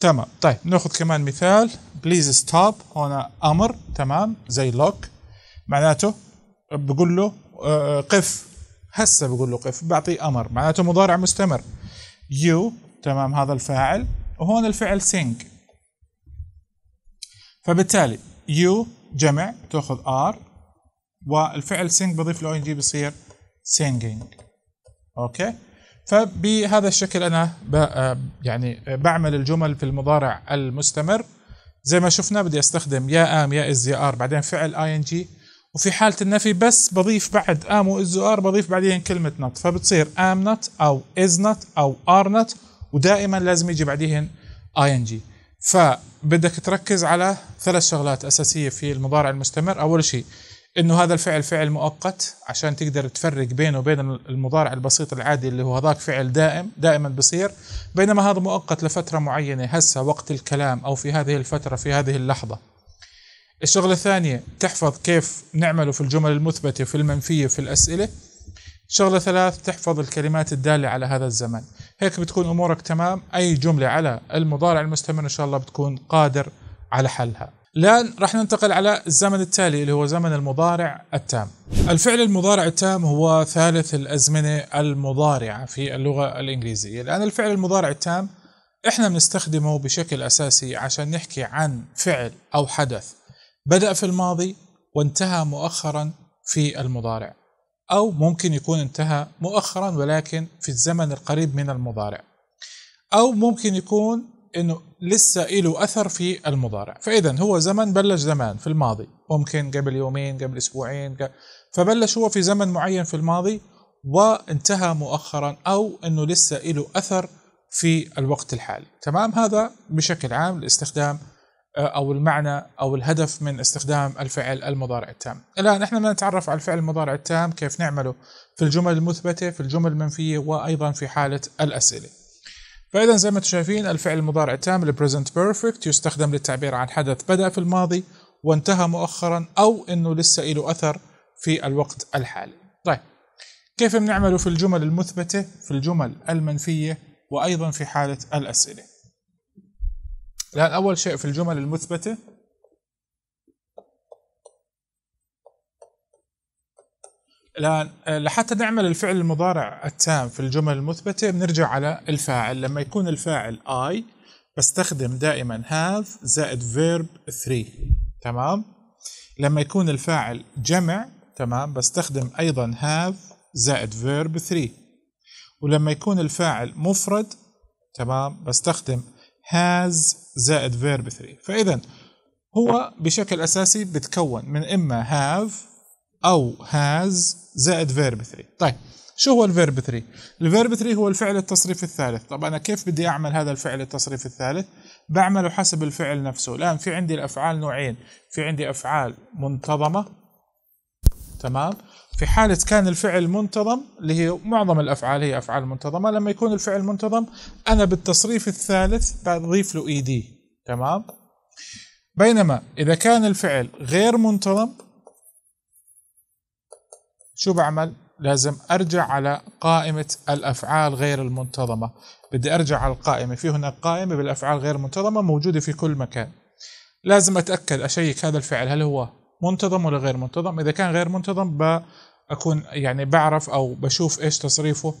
تمام طيب ناخذ كمان مثال بليز ستوب هنا امر تمام زي لوك معناته بقول له آه، آه، قف هسه بقول له قف بعطيه امر معناته مضارع مستمر يو تمام هذا الفاعل وهون الفعل سينك فبالتالي يو جمع تاخذ ار والفعل سينك بضيف له ان جي بصير سينجينج اوكي فبهذا الشكل انا آه، يعني بعمل الجمل في المضارع المستمر زي ما شفنا بدي استخدم يا ام يا از يا ار بعدين فعل اي ان جي وفي حالة النفي بس بضيف بعد ام واز وار بضيف بعدين كلمة نوت فبتصير ام نوت او از نوت او ار نوت ودائما لازم يجي بعديهن اي ان جي فبدك تركز على ثلاث شغلات اساسية في المضارع المستمر اول شيء انه هذا الفعل فعل مؤقت عشان تقدر تفرق بينه وبين المضارع البسيط العادي اللي هو هذاك فعل دائم دائما بصير بينما هذا مؤقت لفتره معينه هسه وقت الكلام او في هذه الفتره في هذه اللحظه الشغله الثانيه تحفظ كيف نعمله في الجمل المثبته في المنفيه في الاسئله شغله ثلاث تحفظ الكلمات الداله على هذا الزمن هيك بتكون امورك تمام اي جمله على المضارع المستمر ان شاء الله بتكون قادر على حلها الآن راح ننتقل على الزمن التالي اللي هو زمن المضارع التام. الفعل المضارع التام هو ثالث الأزمنة المضارعة في اللغة الإنجليزية. الآن الفعل المضارع التام احنا بنستخدمه بشكل أساسي عشان نحكي عن فعل أو حدث بدأ في الماضي وانتهى مؤخرا في المضارع. أو ممكن يكون انتهى مؤخرا ولكن في الزمن القريب من المضارع. أو ممكن يكون انه لسه له اثر في المضارع فاذا هو زمن بلش زمان في الماضي ممكن قبل يومين قبل اسبوعين فبلش هو في زمن معين في الماضي وانتهى مؤخرا او انه لسه له اثر في الوقت الحالي تمام هذا بشكل عام لاستخدام آه، او المعنى او الهدف من استخدام الفعل المضارع التام الان احنا بدنا نتعرف على الفعل المضارع التام كيف نعمله في الجمل المثبته في الجمل المنفيه وايضا في حاله الاسئله فإذا زي ما انتم شايفين الفعل المضارع التام البريزنت بيرفكت يستخدم للتعبير عن حدث بدأ في الماضي وانتهى مؤخرا أو إنه لسه له أثر في الوقت الحالي. طيب كيف بنعمله في الجمل المثبتة في الجمل المنفية وأيضا في حالة الأسئلة الآن أول شيء في الجمل المثبتة الان لحتى نعمل الفعل المضارع التام في الجمل المثبته بنرجع على الفاعل لما يكون الفاعل اي بستخدم دائما have زائد verb 3 تمام لما يكون الفاعل جمع تمام بستخدم ايضا have زائد verb 3 ولما يكون الفاعل مفرد تمام بستخدم has زائد verb 3 فاذا هو بشكل اساسي بتكون من اما have او هاز زائد فيرب 3 طيب شو هو الفيرب 3 الفيرب 3 هو الفعل التصريف الثالث طب انا كيف بدي اعمل هذا الفعل التصريف الثالث بعمله حسب الفعل نفسه الان في عندي الافعال نوعين في عندي افعال منتظمه تمام في حالة كان الفعل منتظم اللي هي معظم الأفعال هي أفعال منتظمة لما يكون الفعل منتظم أنا بالتصريف الثالث بضيف له إي e دي تمام بينما إذا كان الفعل غير منتظم شو بعمل؟ لازم ارجع على قائمه الافعال غير المنتظمه بدي ارجع على القائمه في هناك قائمه بالافعال غير المنتظمة موجوده في كل مكان لازم اتاكد اشيك هذا الفعل هل هو منتظم ولا غير منتظم اذا كان غير منتظم بكون يعني بعرف او بشوف ايش تصريفه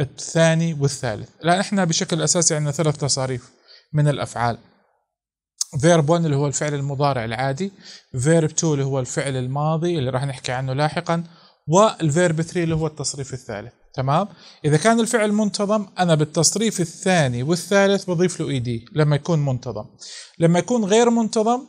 الثاني والثالث لا احنا بشكل اساسي عندنا ثلاث تصاريف من الافعال verb 1 اللي هو الفعل المضارع العادي verb 2 اللي هو الفعل الماضي اللي راح نحكي عنه لاحقا والفيرب 3 اللي هو التصريف الثالث تمام اذا كان الفعل منتظم انا بالتصريف الثاني والثالث بضيف له اي e دي لما يكون منتظم لما يكون غير منتظم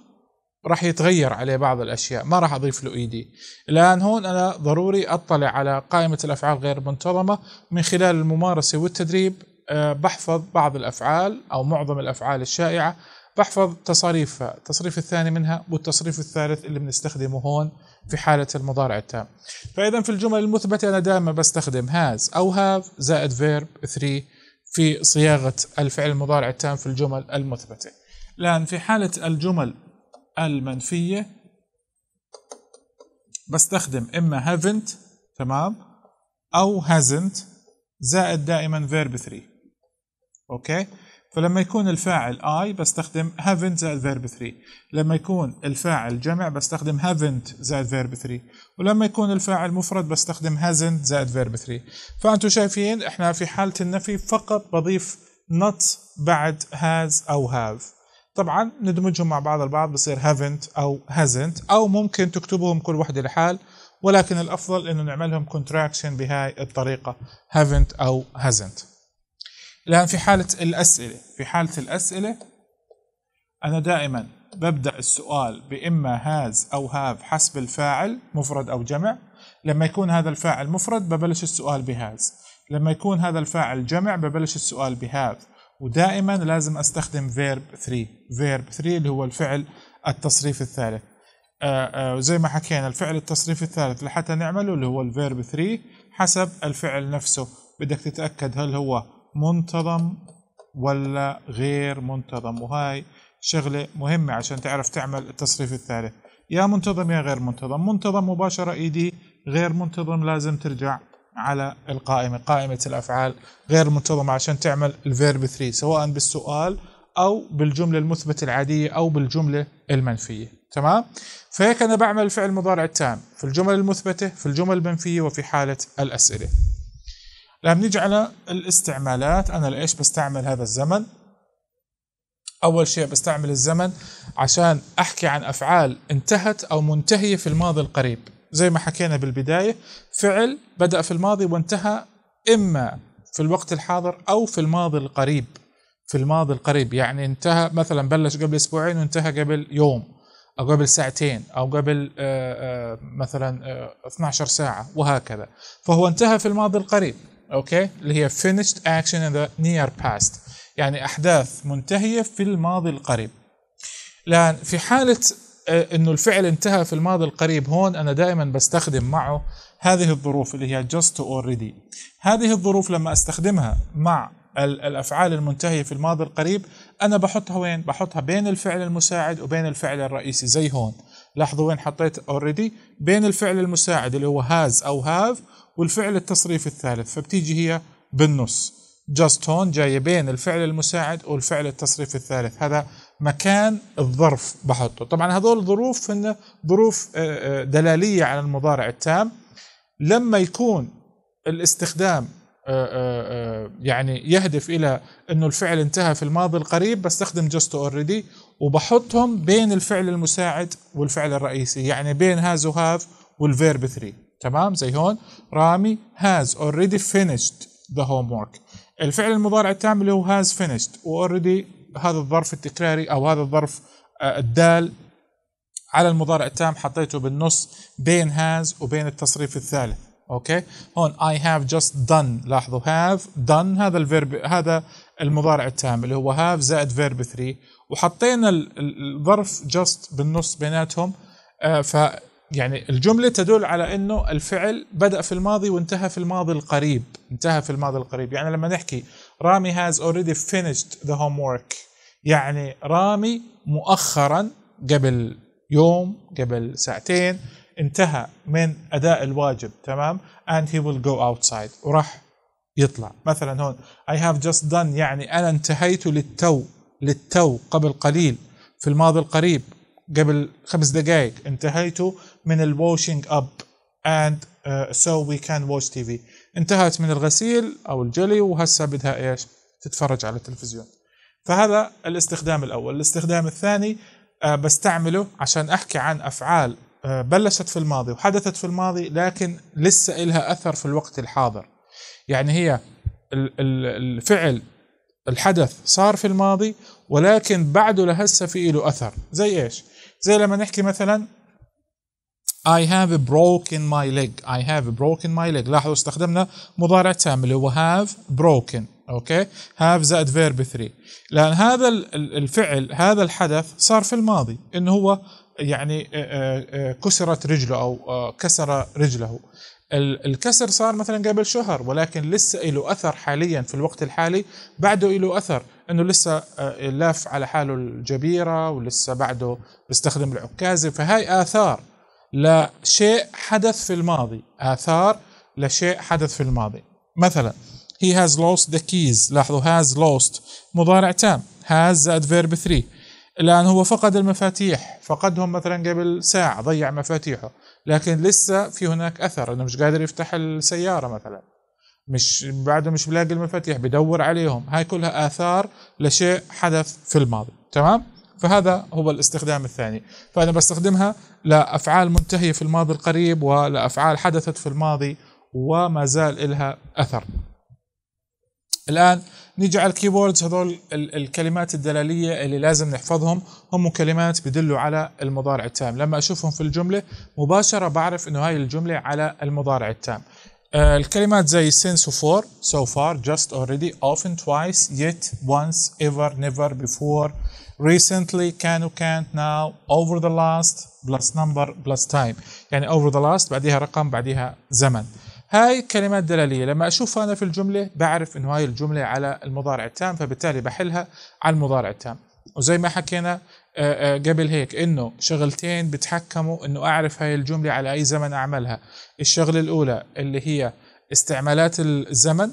راح يتغير عليه بعض الاشياء ما راح اضيف له اي e دي الان هون انا ضروري اطلع على قائمه الافعال غير منتظمه من خلال الممارسه والتدريب آه، بحفظ بعض الافعال او معظم الافعال الشائعه بحفظ تصاريفها التصريف الثاني منها والتصريف الثالث اللي بنستخدمه هون في حالة المضارع التام فإذا في الجمل المثبتة أنا دائما بستخدم has أو have زائد verb 3 في صياغة الفعل المضارع التام في الجمل المثبتة الآن في حالة الجمل المنفية بستخدم إما haven't تمام أو hasn't زائد دائما verb 3 أوكي فلما يكون الفاعل I بستخدم haven't زائد verb 3 لما يكون الفاعل جمع بستخدم haven't زائد verb 3 ولما يكون الفاعل مفرد بستخدم hasn't زائد verb 3 فأنتم شايفين احنا في حالة النفي فقط بضيف not بعد has أو have طبعا ندمجهم مع بعض البعض بصير haven't أو hasn't أو ممكن تكتبهم كل واحدة لحال ولكن الأفضل إنه نعملهم contraction بهاي الطريقة haven't أو hasn't الآن في حالة الأسئلة في حالة الأسئلة أنا دائما ببدأ السؤال بإما هاز أو هاف حسب الفاعل مفرد أو جمع لما يكون هذا الفاعل مفرد ببلش السؤال بهاز لما يكون هذا الفاعل جمع ببلش السؤال بهاف ودائما لازم استخدم فيرب 3 فيرب 3 اللي هو الفعل التصريف الثالث وزي آه، آه، ما حكينا الفعل التصريف الثالث لحتى نعمله اللي هو الفيرب 3 حسب الفعل نفسه بدك تتأكد هل هو منتظم ولا غير منتظم وهاي شغلة مهمة عشان تعرف تعمل التصريف الثالث يا منتظم يا غير منتظم منتظم مباشرة ايدي غير منتظم لازم ترجع على القائمة قائمة الأفعال غير منتظمة عشان تعمل الفيرب 3 سواء بالسؤال أو بالجملة المثبتة العادية أو بالجملة المنفية تمام فهيك أنا بعمل الفعل المضارع التام في الجمل المثبتة في الجمل المنفية وفي حالة الأسئلة لما نيجي على الاستعمالات انا لايش بستعمل هذا الزمن اول شيء بستعمل الزمن عشان احكي عن افعال انتهت او منتهيه في الماضي القريب زي ما حكينا بالبدايه فعل بدا في الماضي وانتهى اما في الوقت الحاضر او في الماضي القريب في الماضي القريب يعني انتهى مثلا بلش قبل اسبوعين وانتهى قبل يوم او قبل ساعتين او قبل آه، آه، مثلا 12 آه، ساعه وهكذا فهو انتهى في الماضي القريب اوكي اللي هي finished action in the near past يعني احداث منتهيه في الماضي القريب الان في حاله آه، انه الفعل انتهى في الماضي القريب هون انا دائما بستخدم معه هذه الظروف اللي هي just already هذه الظروف لما استخدمها مع الافعال المنتهيه في الماضي القريب انا بحطها وين بحطها بين الفعل المساعد وبين الفعل الرئيسي زي هون لاحظوا وين حطيت already بين الفعل المساعد اللي هو has او have والفعل التصريفي الثالث فبتيجي هي بالنص جاست هون جاية بين الفعل المساعد والفعل التصريفي الثالث هذا مكان الظرف بحطه طبعا هذول ظروف هن ظروف آه، آه، دلالية على المضارع التام لما يكون الاستخدام آه، يعني يهدف الى انه الفعل انتهى في الماضي القريب بستخدم جاست اوريدي وبحطهم بين الفعل المساعد والفعل الرئيسي يعني بين هاز وهاف والفيرب 3 تمام زي هون رامي has already finished the homework الفعل المضارع التام اللي هو has finished already هذا الظرف التكراري او هذا الظرف آه، الدال على المضارع التام حطيته بالنص بين has وبين التصريف الثالث اوكي هون I have just done لاحظوا have done هذا الفيرب هذا المضارع التام اللي هو have زائد فيرب 3 وحطينا الظرف just بالنص بيناتهم آه ف يعني الجملة تدل على أنه الفعل بدأ في الماضي وانتهى في الماضي القريب انتهى في الماضي القريب يعني لما نحكي رامي has already finished the homework يعني رامي مؤخرا قبل يوم قبل ساعتين انتهى من أداء الواجب تمام and he will go outside وراح يطلع مثلا هون I have just done يعني أنا انتهيت للتو للتو قبل قليل في الماضي القريب قبل خمس دقائق انتهيت من الواشنج اب اند سو وي كان واتش تي في انتهت من الغسيل او الجلي وهسه بدها ايش تتفرج على التلفزيون فهذا الاستخدام الاول الاستخدام الثاني آه، بستعمله عشان احكي عن افعال آه، بلشت في الماضي وحدثت في الماضي لكن لسه إلها أثر في الوقت الحاضر يعني هي الفعل الحدث صار في الماضي ولكن بعده لهسه في له أثر زي إيش زي لما نحكي مثلا I have broken my leg I have broken my leg لاحظوا استخدمنا مضارع تام اللي هو have broken اوكي have زائد verb 3 لان هذا الفعل هذا الحدث صار في الماضي انه هو يعني آه، آه، آه، كسرت رجله او كسر رجله الكسر صار مثلا قبل شهر ولكن لسه له اثر حاليا في الوقت الحالي بعده له اثر انه لسه لاف على حاله الجبيره ولسه بعده بيستخدم العكازه فهاي اثار لشيء حدث في الماضي آثار لشيء حدث في الماضي مثلا he has lost the keys لاحظوا has lost مضارع تام has adverb 3 الآن هو فقد المفاتيح فقدهم مثلا قبل ساعة ضيع مفاتيحه لكن لسه في هناك أثر أنه مش قادر يفتح السيارة مثلا مش بعده مش بلاقي المفاتيح بدور عليهم هاي كلها آثار لشيء حدث في الماضي تمام؟ فهذا هو الاستخدام الثاني فأنا بستخدمها لأفعال منتهية في الماضي القريب ولأفعال حدثت في الماضي وما زال إلها أثر الآن نيجي على الكيبوردز هذول الكلمات الدلالية اللي لازم نحفظهم هم كلمات بدلوا على المضارع التام لما أشوفهم في الجملة مباشرة بعرف أنه هاي الجملة على المضارع التام آه، الكلمات زي since for, so far, just already, often, twice, yet, once, ever, never, before, recently can وكانت now over the last plus number plus time يعني over the last بعديها رقم بعديها زمن هاي كلمات دلالية لما أشوفها أنا في الجملة بعرف أنه هاي الجملة على المضارع التام فبالتالي بحلها على المضارع التام وزي ما حكينا آه، آه، قبل هيك انه شغلتين بتحكموا انه اعرف هاي الجمله على اي زمن اعملها الشغله الاولى اللي هي استعمالات الزمن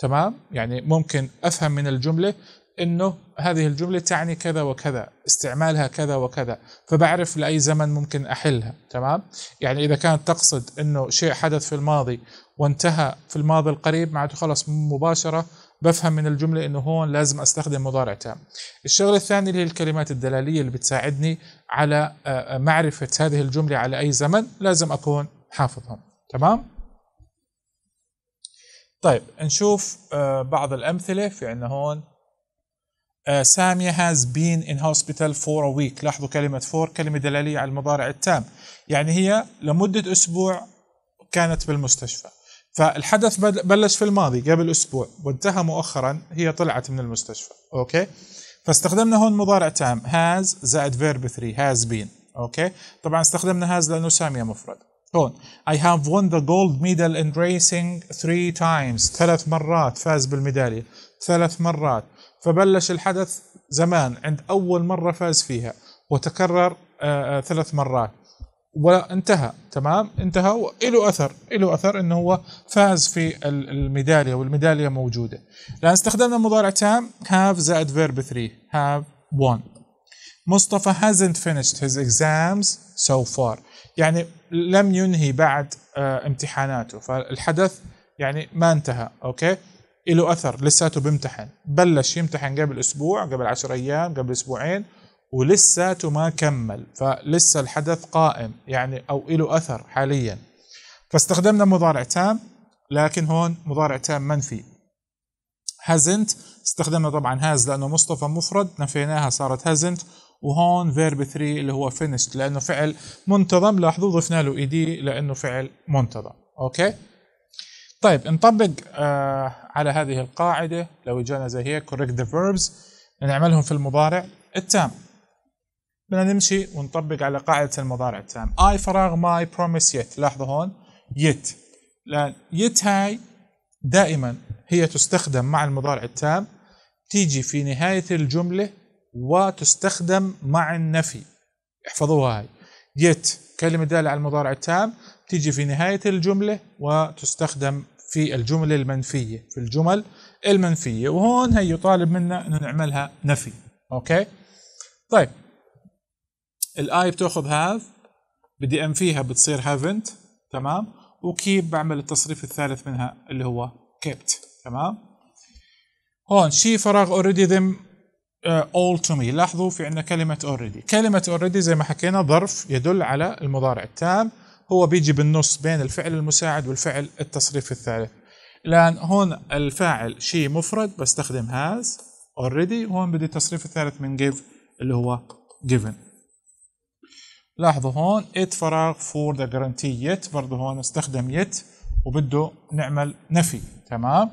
تمام يعني ممكن افهم من الجمله انه هذه الجمله تعني كذا وكذا استعمالها كذا وكذا فبعرف لاي زمن ممكن احلها تمام يعني اذا كانت تقصد انه شيء حدث في الماضي وانتهى في الماضي القريب معناته خلص مباشره بفهم من الجمله انه هون لازم استخدم مضارع تام الشغله الثانيه اللي هي الكلمات الدلاليه اللي بتساعدني على آه، آه، معرفه هذه الجمله على اي زمن لازم اكون حافظهم تمام طيب نشوف آه، بعض الأمثلة في عندنا هون آه، سامية has been in hospital for a week لاحظوا كلمة فور كلمة دلالية على المضارع التام يعني هي لمدة أسبوع كانت بالمستشفى فالحدث بلش في الماضي قبل أسبوع وانتهى مؤخرا هي طلعت من المستشفى أوكي فاستخدمنا هون مضارع تام has زائد verb 3 has been أوكي طبعا استخدمنا has لأنه سامية مفرد هون I have won the gold medal in racing three times ثلاث مرات فاز بالميدالية ثلاث مرات فبلش الحدث زمان عند أول مرة فاز فيها وتكرر آه، آه، ثلاث مرات وانتهى تمام انتهى وله اثر له اثر انه هو فاز في الميداليه والميداليه موجوده الان استخدمنا مضارع تام have زائد فيرب 3 have won مصطفى hasn't finished his exams so far يعني لم ينهي بعد آه، امتحاناته فالحدث يعني ما انتهى اوكي له اثر لساته بيمتحن بلش يمتحن قبل اسبوع قبل 10 ايام قبل اسبوعين ولساته ما كمل فلسه الحدث قائم يعني او له اثر حاليا فاستخدمنا مضارع تام لكن هون مضارع تام منفي هازنت استخدمنا طبعا هاز لانه مصطفى مفرد نفيناها صارت هازنت وهون فيرب 3 اللي هو فينشت لانه فعل منتظم لاحظوا ضفنا له اي e دي لانه فعل منتظم اوكي طيب نطبق آه على هذه القاعدة لو اجانا زي هيك correct the verbs نعملهم في المضارع التام بدنا نمشي ونطبق على قاعدة المضارع التام I فراغ my promise yet لاحظوا هون yet لأن yet هاي دائما هي تستخدم مع المضارع التام تيجي في نهاية الجملة وتستخدم مع النفي احفظوها هاي yet كلمة دالة على المضارع التام تيجي في نهاية الجملة وتستخدم في الجمل المنفية في الجمل المنفية وهون هي يطالب منا انه نعملها نفي اوكي طيب الاي بتاخذ هاف بدي انفيها بتصير هافنت تمام وكيب بعمل التصريف الثالث منها اللي هو كيبت تمام هون شي فراغ اوريدي ذم اول تو مي لاحظوا في عندنا كلمة اوريدي كلمة اوريدي زي ما حكينا ظرف يدل على المضارع التام هو بيجي بالنص بين الفعل المساعد والفعل التصريف الثالث الآن هون الفاعل شيء مفرد بستخدم هاز already هون بدي التصريف الثالث من give اللي هو given لاحظوا هون it فراغ for the guarantee yet برضه هون استخدم yet وبده نعمل نفي تمام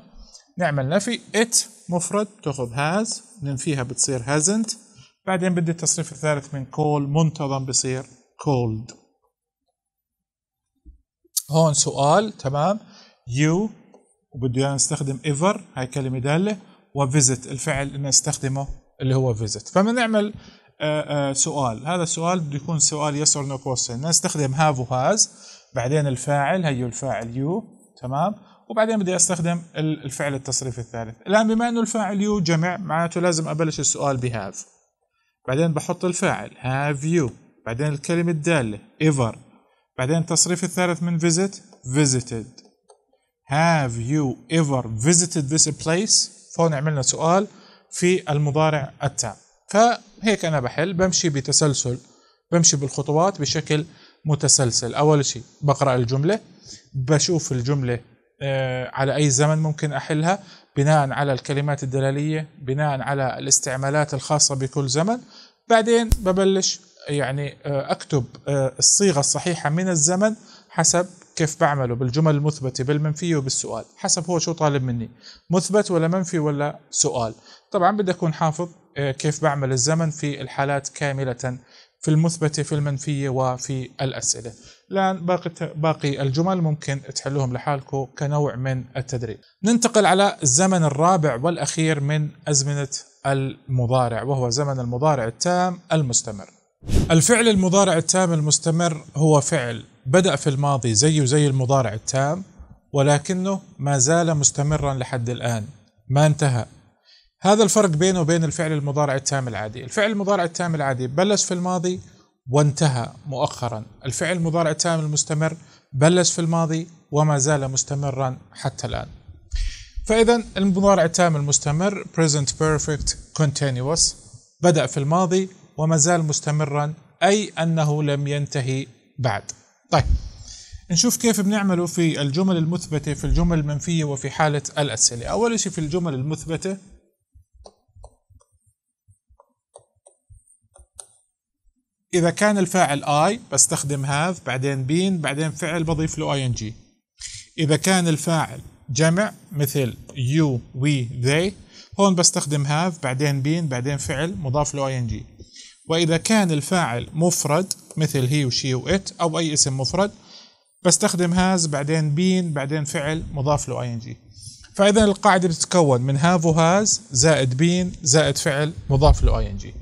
نعمل نفي it مفرد تاخذ has ننفيها بتصير hasn't بعدين بدي التصريف الثالث من call منتظم بصير called هون سؤال تمام يو وبده اياه نستخدم ايفر هاي كلمه داله وفيزت الفعل اللي نستخدمه اللي هو فيزت فبنعمل آه، آه، سؤال هذا السؤال بده يكون سؤال يس اور نو كويستشن نستخدم هاف وهاز بعدين الفاعل هيو الفاعل يو تمام وبعدين بدي استخدم الفعل التصريفي الثالث الان بما انه الفاعل يو جمع معناته لازم ابلش السؤال بهاف بعدين بحط الفاعل هاف يو بعدين الكلمه الداله ايفر بعدين التصريف الثالث من visit visited have you ever visited this place فهون عملنا سؤال في المضارع التام فهيك انا بحل بمشي بتسلسل بمشي بالخطوات بشكل متسلسل اول شيء بقرا الجمله بشوف الجمله آه، على اي زمن ممكن احلها بناء على الكلمات الدلاليه بناء على الاستعمالات الخاصه بكل زمن بعدين ببلش يعني آه، اكتب آه، الصيغه الصحيحه من الزمن حسب كيف بعمله بالجمل المثبتة بالمنفية وبالسؤال حسب هو شو طالب مني مثبت ولا منفي ولا سؤال طبعا بدي أكون حافظ آه، كيف بعمل الزمن في الحالات كاملة في المثبتة في المنفية وفي الأسئلة الآن باقي, باقي الجمل ممكن تحلوهم لحالكم كنوع من التدريب ننتقل على الزمن الرابع والأخير من أزمنة المضارع وهو زمن المضارع التام المستمر الفعل المضارع التام المستمر هو فعل بدأ في الماضي زيه زي المضارع التام ولكنه ما زال مستمرا لحد الآن ما انتهى هذا الفرق بينه وبين الفعل المضارع التام العادي الفعل المضارع التام العادي بلش في الماضي وانتهى مؤخرا الفعل المضارع التام المستمر بلش في الماضي وما زال مستمرا حتى الآن فإذا المضارع التام المستمر present perfect continuous بدأ في الماضي وما زال مستمرا أي أنه لم ينتهي بعد طيب نشوف كيف بنعمله في الجمل المثبتة في الجمل المنفية وفي حالة الأسئلة أول شيء في الجمل المثبتة إذا كان الفاعل I بستخدم هذا بعدين بين بعدين فعل بضيف له ing إذا كان الفاعل جمع مثل you we they هون بستخدم have بعدين been بعدين فعل مضاف له ing وإذا كان الفاعل مفرد مثل هي وشي وإت أو أي اسم مفرد بستخدم هاز بعدين بين بعدين فعل مضاف له اي ان جي فاذا القاعده بتتكون من هاف وهاز زائد بين زائد فعل مضاف له اي ان جي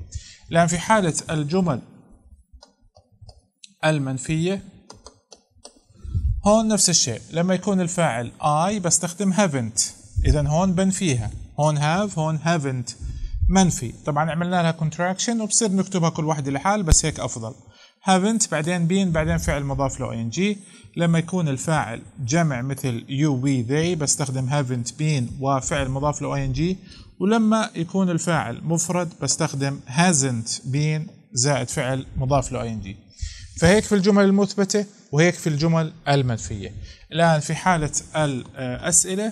الان في حاله الجمل المنفيه هون نفس الشيء لما يكون الفاعل اي بستخدم هافنت اذا هون بنفيها هون هاف هون هافنت منفي طبعا عملنا لها contraction وبصير نكتبها كل واحدة لحال بس هيك أفضل haven't بعدين been بعدين فعل مضاف له ing لما يكون الفاعل جمع مثل you we they بستخدم haven't been وفعل مضاف له ing ولما يكون الفاعل مفرد بستخدم hasn't been زائد فعل مضاف له ing فهيك في الجمل المثبتة وهيك في الجمل المنفية الآن في حالة الأسئلة آه،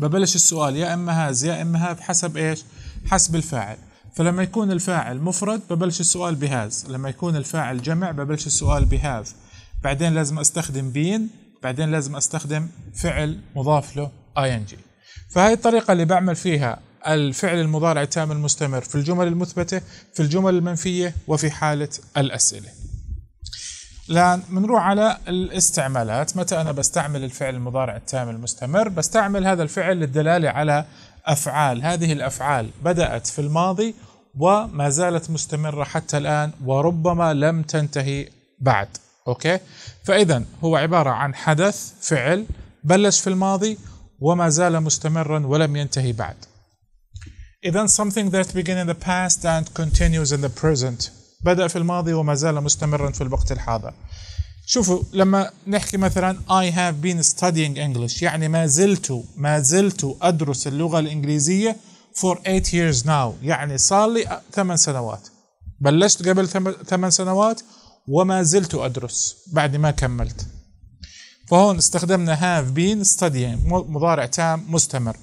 ببلش السؤال يا اما هاز يا اما هاف حسب ايش حسب الفاعل فلما يكون الفاعل مفرد ببلش السؤال بهاز لما يكون الفاعل جمع ببلش السؤال بهاف بعدين لازم استخدم بين بعدين لازم استخدم فعل مضاف له جي. فهي الطريقة اللي بعمل فيها الفعل المضارع التام المستمر في الجمل المثبتة في الجمل المنفية وفي حالة الأسئلة الآن بنروح على الاستعمالات متى أنا بستعمل الفعل المضارع التام المستمر بستعمل هذا الفعل للدلالة على أفعال هذه الأفعال بدأت في الماضي وما زالت مستمرة حتى الآن وربما لم تنتهي بعد أوكي فإذا هو عبارة عن حدث فعل بلش في الماضي وما زال مستمرا ولم ينتهي بعد إذا something that began in the past and continues in the present بدأ في الماضي وما زال مستمرا في الوقت الحاضر شوفوا لما نحكي مثلا I have been studying English يعني ما زلت ما زلت أدرس اللغة الإنجليزية for 8 years now يعني صار لي 8 سنوات بلشت قبل 8 سنوات وما زلت أدرس بعد ما كملت فهون استخدمنا have been studying مضارع تام مستمر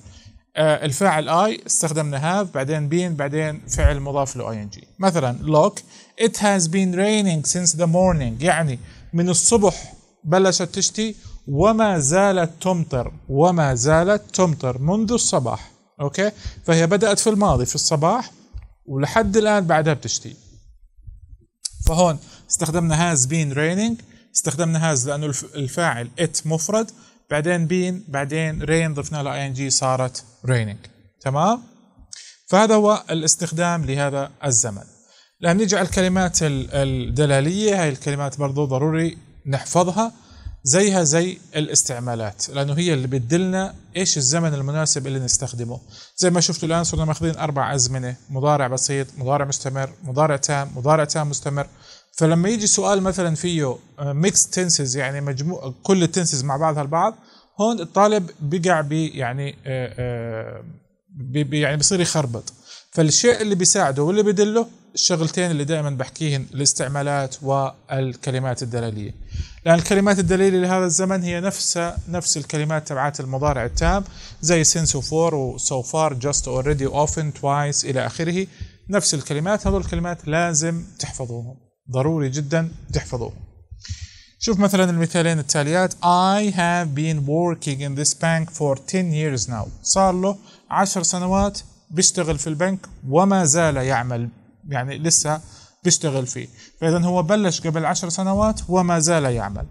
آه، الفاعل I استخدمنا have بعدين been بعدين فعل مضاف له ing مثلا look It has been raining since the morning يعني من الصبح بلشت تشتي وما زالت تمطر وما زالت تمطر منذ الصباح اوكي فهي بدأت في الماضي في الصباح ولحد الآن بعدها بتشتي فهون استخدمنا has been raining استخدمنا has لأنه الفاعل it مفرد بعدين been بعدين rain ضفنا له ing صارت raining تمام فهذا هو الاستخدام لهذا الزمن لما نيجي على الكلمات الدلاليه هاي الكلمات برضو ضروري نحفظها زيها زي الاستعمالات لانه هي اللي بتدلنا ايش الزمن المناسب اللي نستخدمه زي ما شفتوا الان صرنا ماخذين اربع ازمنه مضارع بسيط مضارع مستمر مضارع تام مضارع تام مستمر فلما يجي سؤال مثلا فيه ميكس آه، تنسز يعني مجموع كل التنسز مع بعضها البعض هون الطالب بقع بي يعني آه، آه، بي يعني بصير يخربط فالشيء اللي بيساعده واللي بيدله الشغلتين اللي دائما بحكيهن الاستعمالات والكلمات الدلاليه لان الكلمات الدلاليه لهذا الزمن هي نفسها نفس الكلمات تبعات المضارع التام زي سينس وفور وسو فار جاست اوريدي اوفن توايس الى اخره نفس الكلمات هذول الكلمات لازم تحفظوهم ضروري جدا تحفظوهم شوف مثلا المثالين التاليات I have been working in this bank for 10 years now صار له 10 سنوات بيشتغل في البنك وما زال يعمل يعني لسه بيشتغل فيه فإذا هو بلش قبل عشر سنوات وما زال يعمل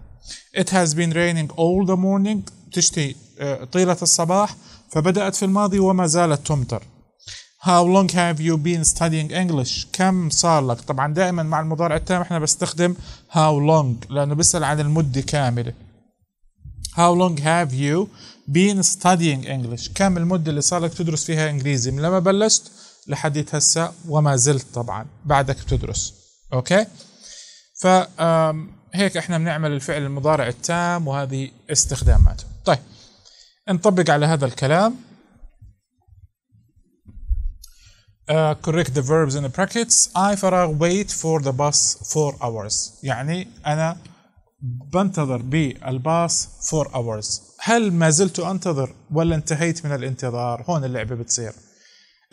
It has been raining all the morning تشتي آه، طيلة الصباح فبدأت في الماضي وما زالت تمطر How long have you been studying English؟ كم صار لك؟ طبعا دائما مع المضارع التام احنا بستخدم how long لأنه بيسأل عن المدة كاملة How long have you been studying English؟ كم المدة اللي صار لك تدرس فيها إنجليزي من لما بلشت لحديت هسه وما زلت طبعا بعدك بتدرس اوكي فهيك احنا بنعمل الفعل المضارع التام وهذه استخداماته طيب نطبق على هذا الكلام Uh, correct the verbs in the brackets I فراغ wait for the bus four hours يعني أنا بنتظر بالباص four hours هل ما زلت أنتظر ولا انتهيت من الانتظار هون اللعبة بتصير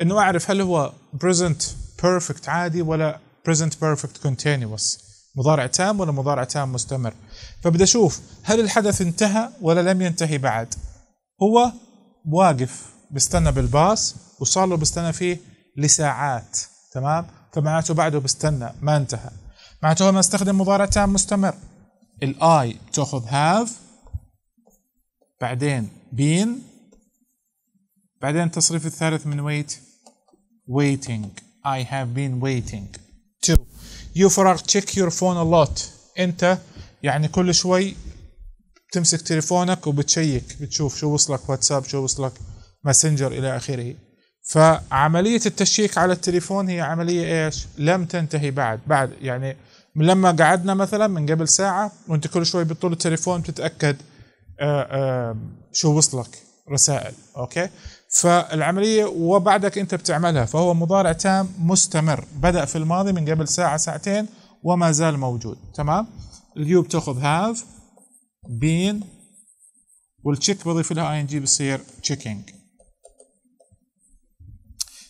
انه اعرف هل هو present perfect عادي ولا present perfect continuous مضارع تام ولا مضارع تام مستمر فبدي اشوف هل الحدث انتهى ولا لم ينتهي بعد هو واقف بستنى بالباص وصار له بستنى فيه لساعات تمام فمعناته بعده بستنى ما انتهى معناته ما استخدم مضارع تام مستمر الاي تاخذ هاف بعدين بين بعدين التصريف الثالث من ويت waiting I have been waiting two you فرغ check your phone a lot انت يعني كل شوي بتمسك تليفونك وبتشيك بتشوف شو وصلك واتساب شو وصلك ماسنجر الى اخره فعملية التشيك على التليفون هي عملية ايش؟ لم تنتهي بعد بعد يعني لما قعدنا مثلا من قبل ساعة وانت كل شوي بتطول التليفون بتتأكد آآ آه، آآ آه، شو وصلك رسائل اوكي فالعملية وبعدك أنت بتعملها فهو مضارع تام مستمر بدأ في الماضي من قبل ساعة ساعتين وما زال موجود تمام اليو بتاخذ هاف بين والتشيك بضيف لها اي ان جي بصير تشيكينج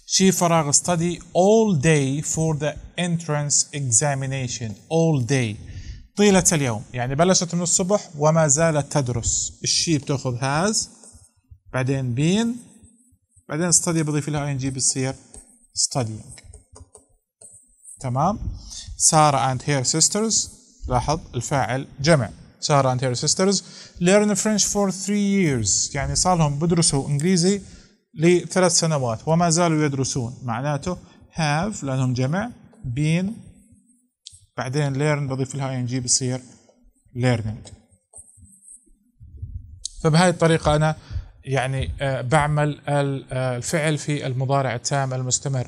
شي فراغ study all day for the entrance examination all day طيلة اليوم يعني بلشت من الصبح وما زالت تدرس الشي بتاخذ هاز بعدين بين بعدين study بضيف لها ing بتصير studying تمام سارة and her sisters لاحظ الفاعل جمع سارة and her sisters learn French for three years يعني صار لهم بدرسوا إنجليزي لثلاث سنوات وما زالوا يدرسون معناته have لأنهم جمع been بعدين learn بضيف لها ing بصير learning فبهذه الطريقة أنا يعني آه، بعمل آه، الفعل في المضارع التام المستمر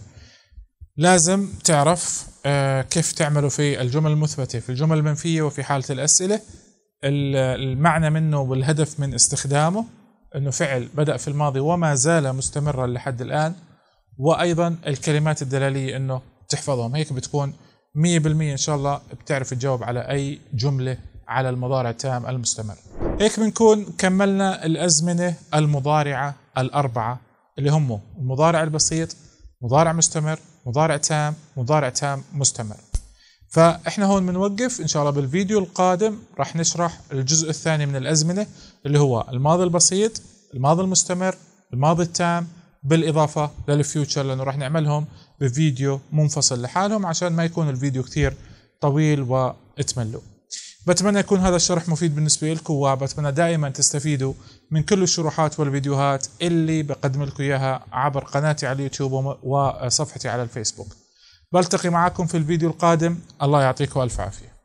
لازم تعرف آه، كيف تعمله في الجمل المثبتة في الجمل المنفية وفي حالة الأسئلة المعنى منه والهدف من استخدامه أنه فعل بدأ في الماضي وما زال مستمرا لحد الآن وأيضا الكلمات الدلالية أنه تحفظهم هيك بتكون 100% إن شاء الله بتعرف تجاوب على أي جملة على المضارع التام المستمر هيك بنكون كملنا الأزمنة المضارعة الأربعة اللي هم المضارع البسيط مضارع مستمر مضارع تام مضارع تام مستمر فإحنا هون بنوقف إن شاء الله بالفيديو القادم رح نشرح الجزء الثاني من الأزمنة اللي هو الماضي البسيط الماضي المستمر الماضي التام بالإضافة للفيوتشر لأنه رح نعملهم بفيديو منفصل لحالهم عشان ما يكون الفيديو كثير طويل وتملوا بتمنى يكون هذا الشرح مفيد بالنسبة لكم وبتمنى دائما تستفيدوا من كل الشروحات والفيديوهات اللي بقدم لكم إياها عبر قناتي على اليوتيوب وصفحتي على الفيسبوك بلتقي معكم في الفيديو القادم الله يعطيكم ألف عافية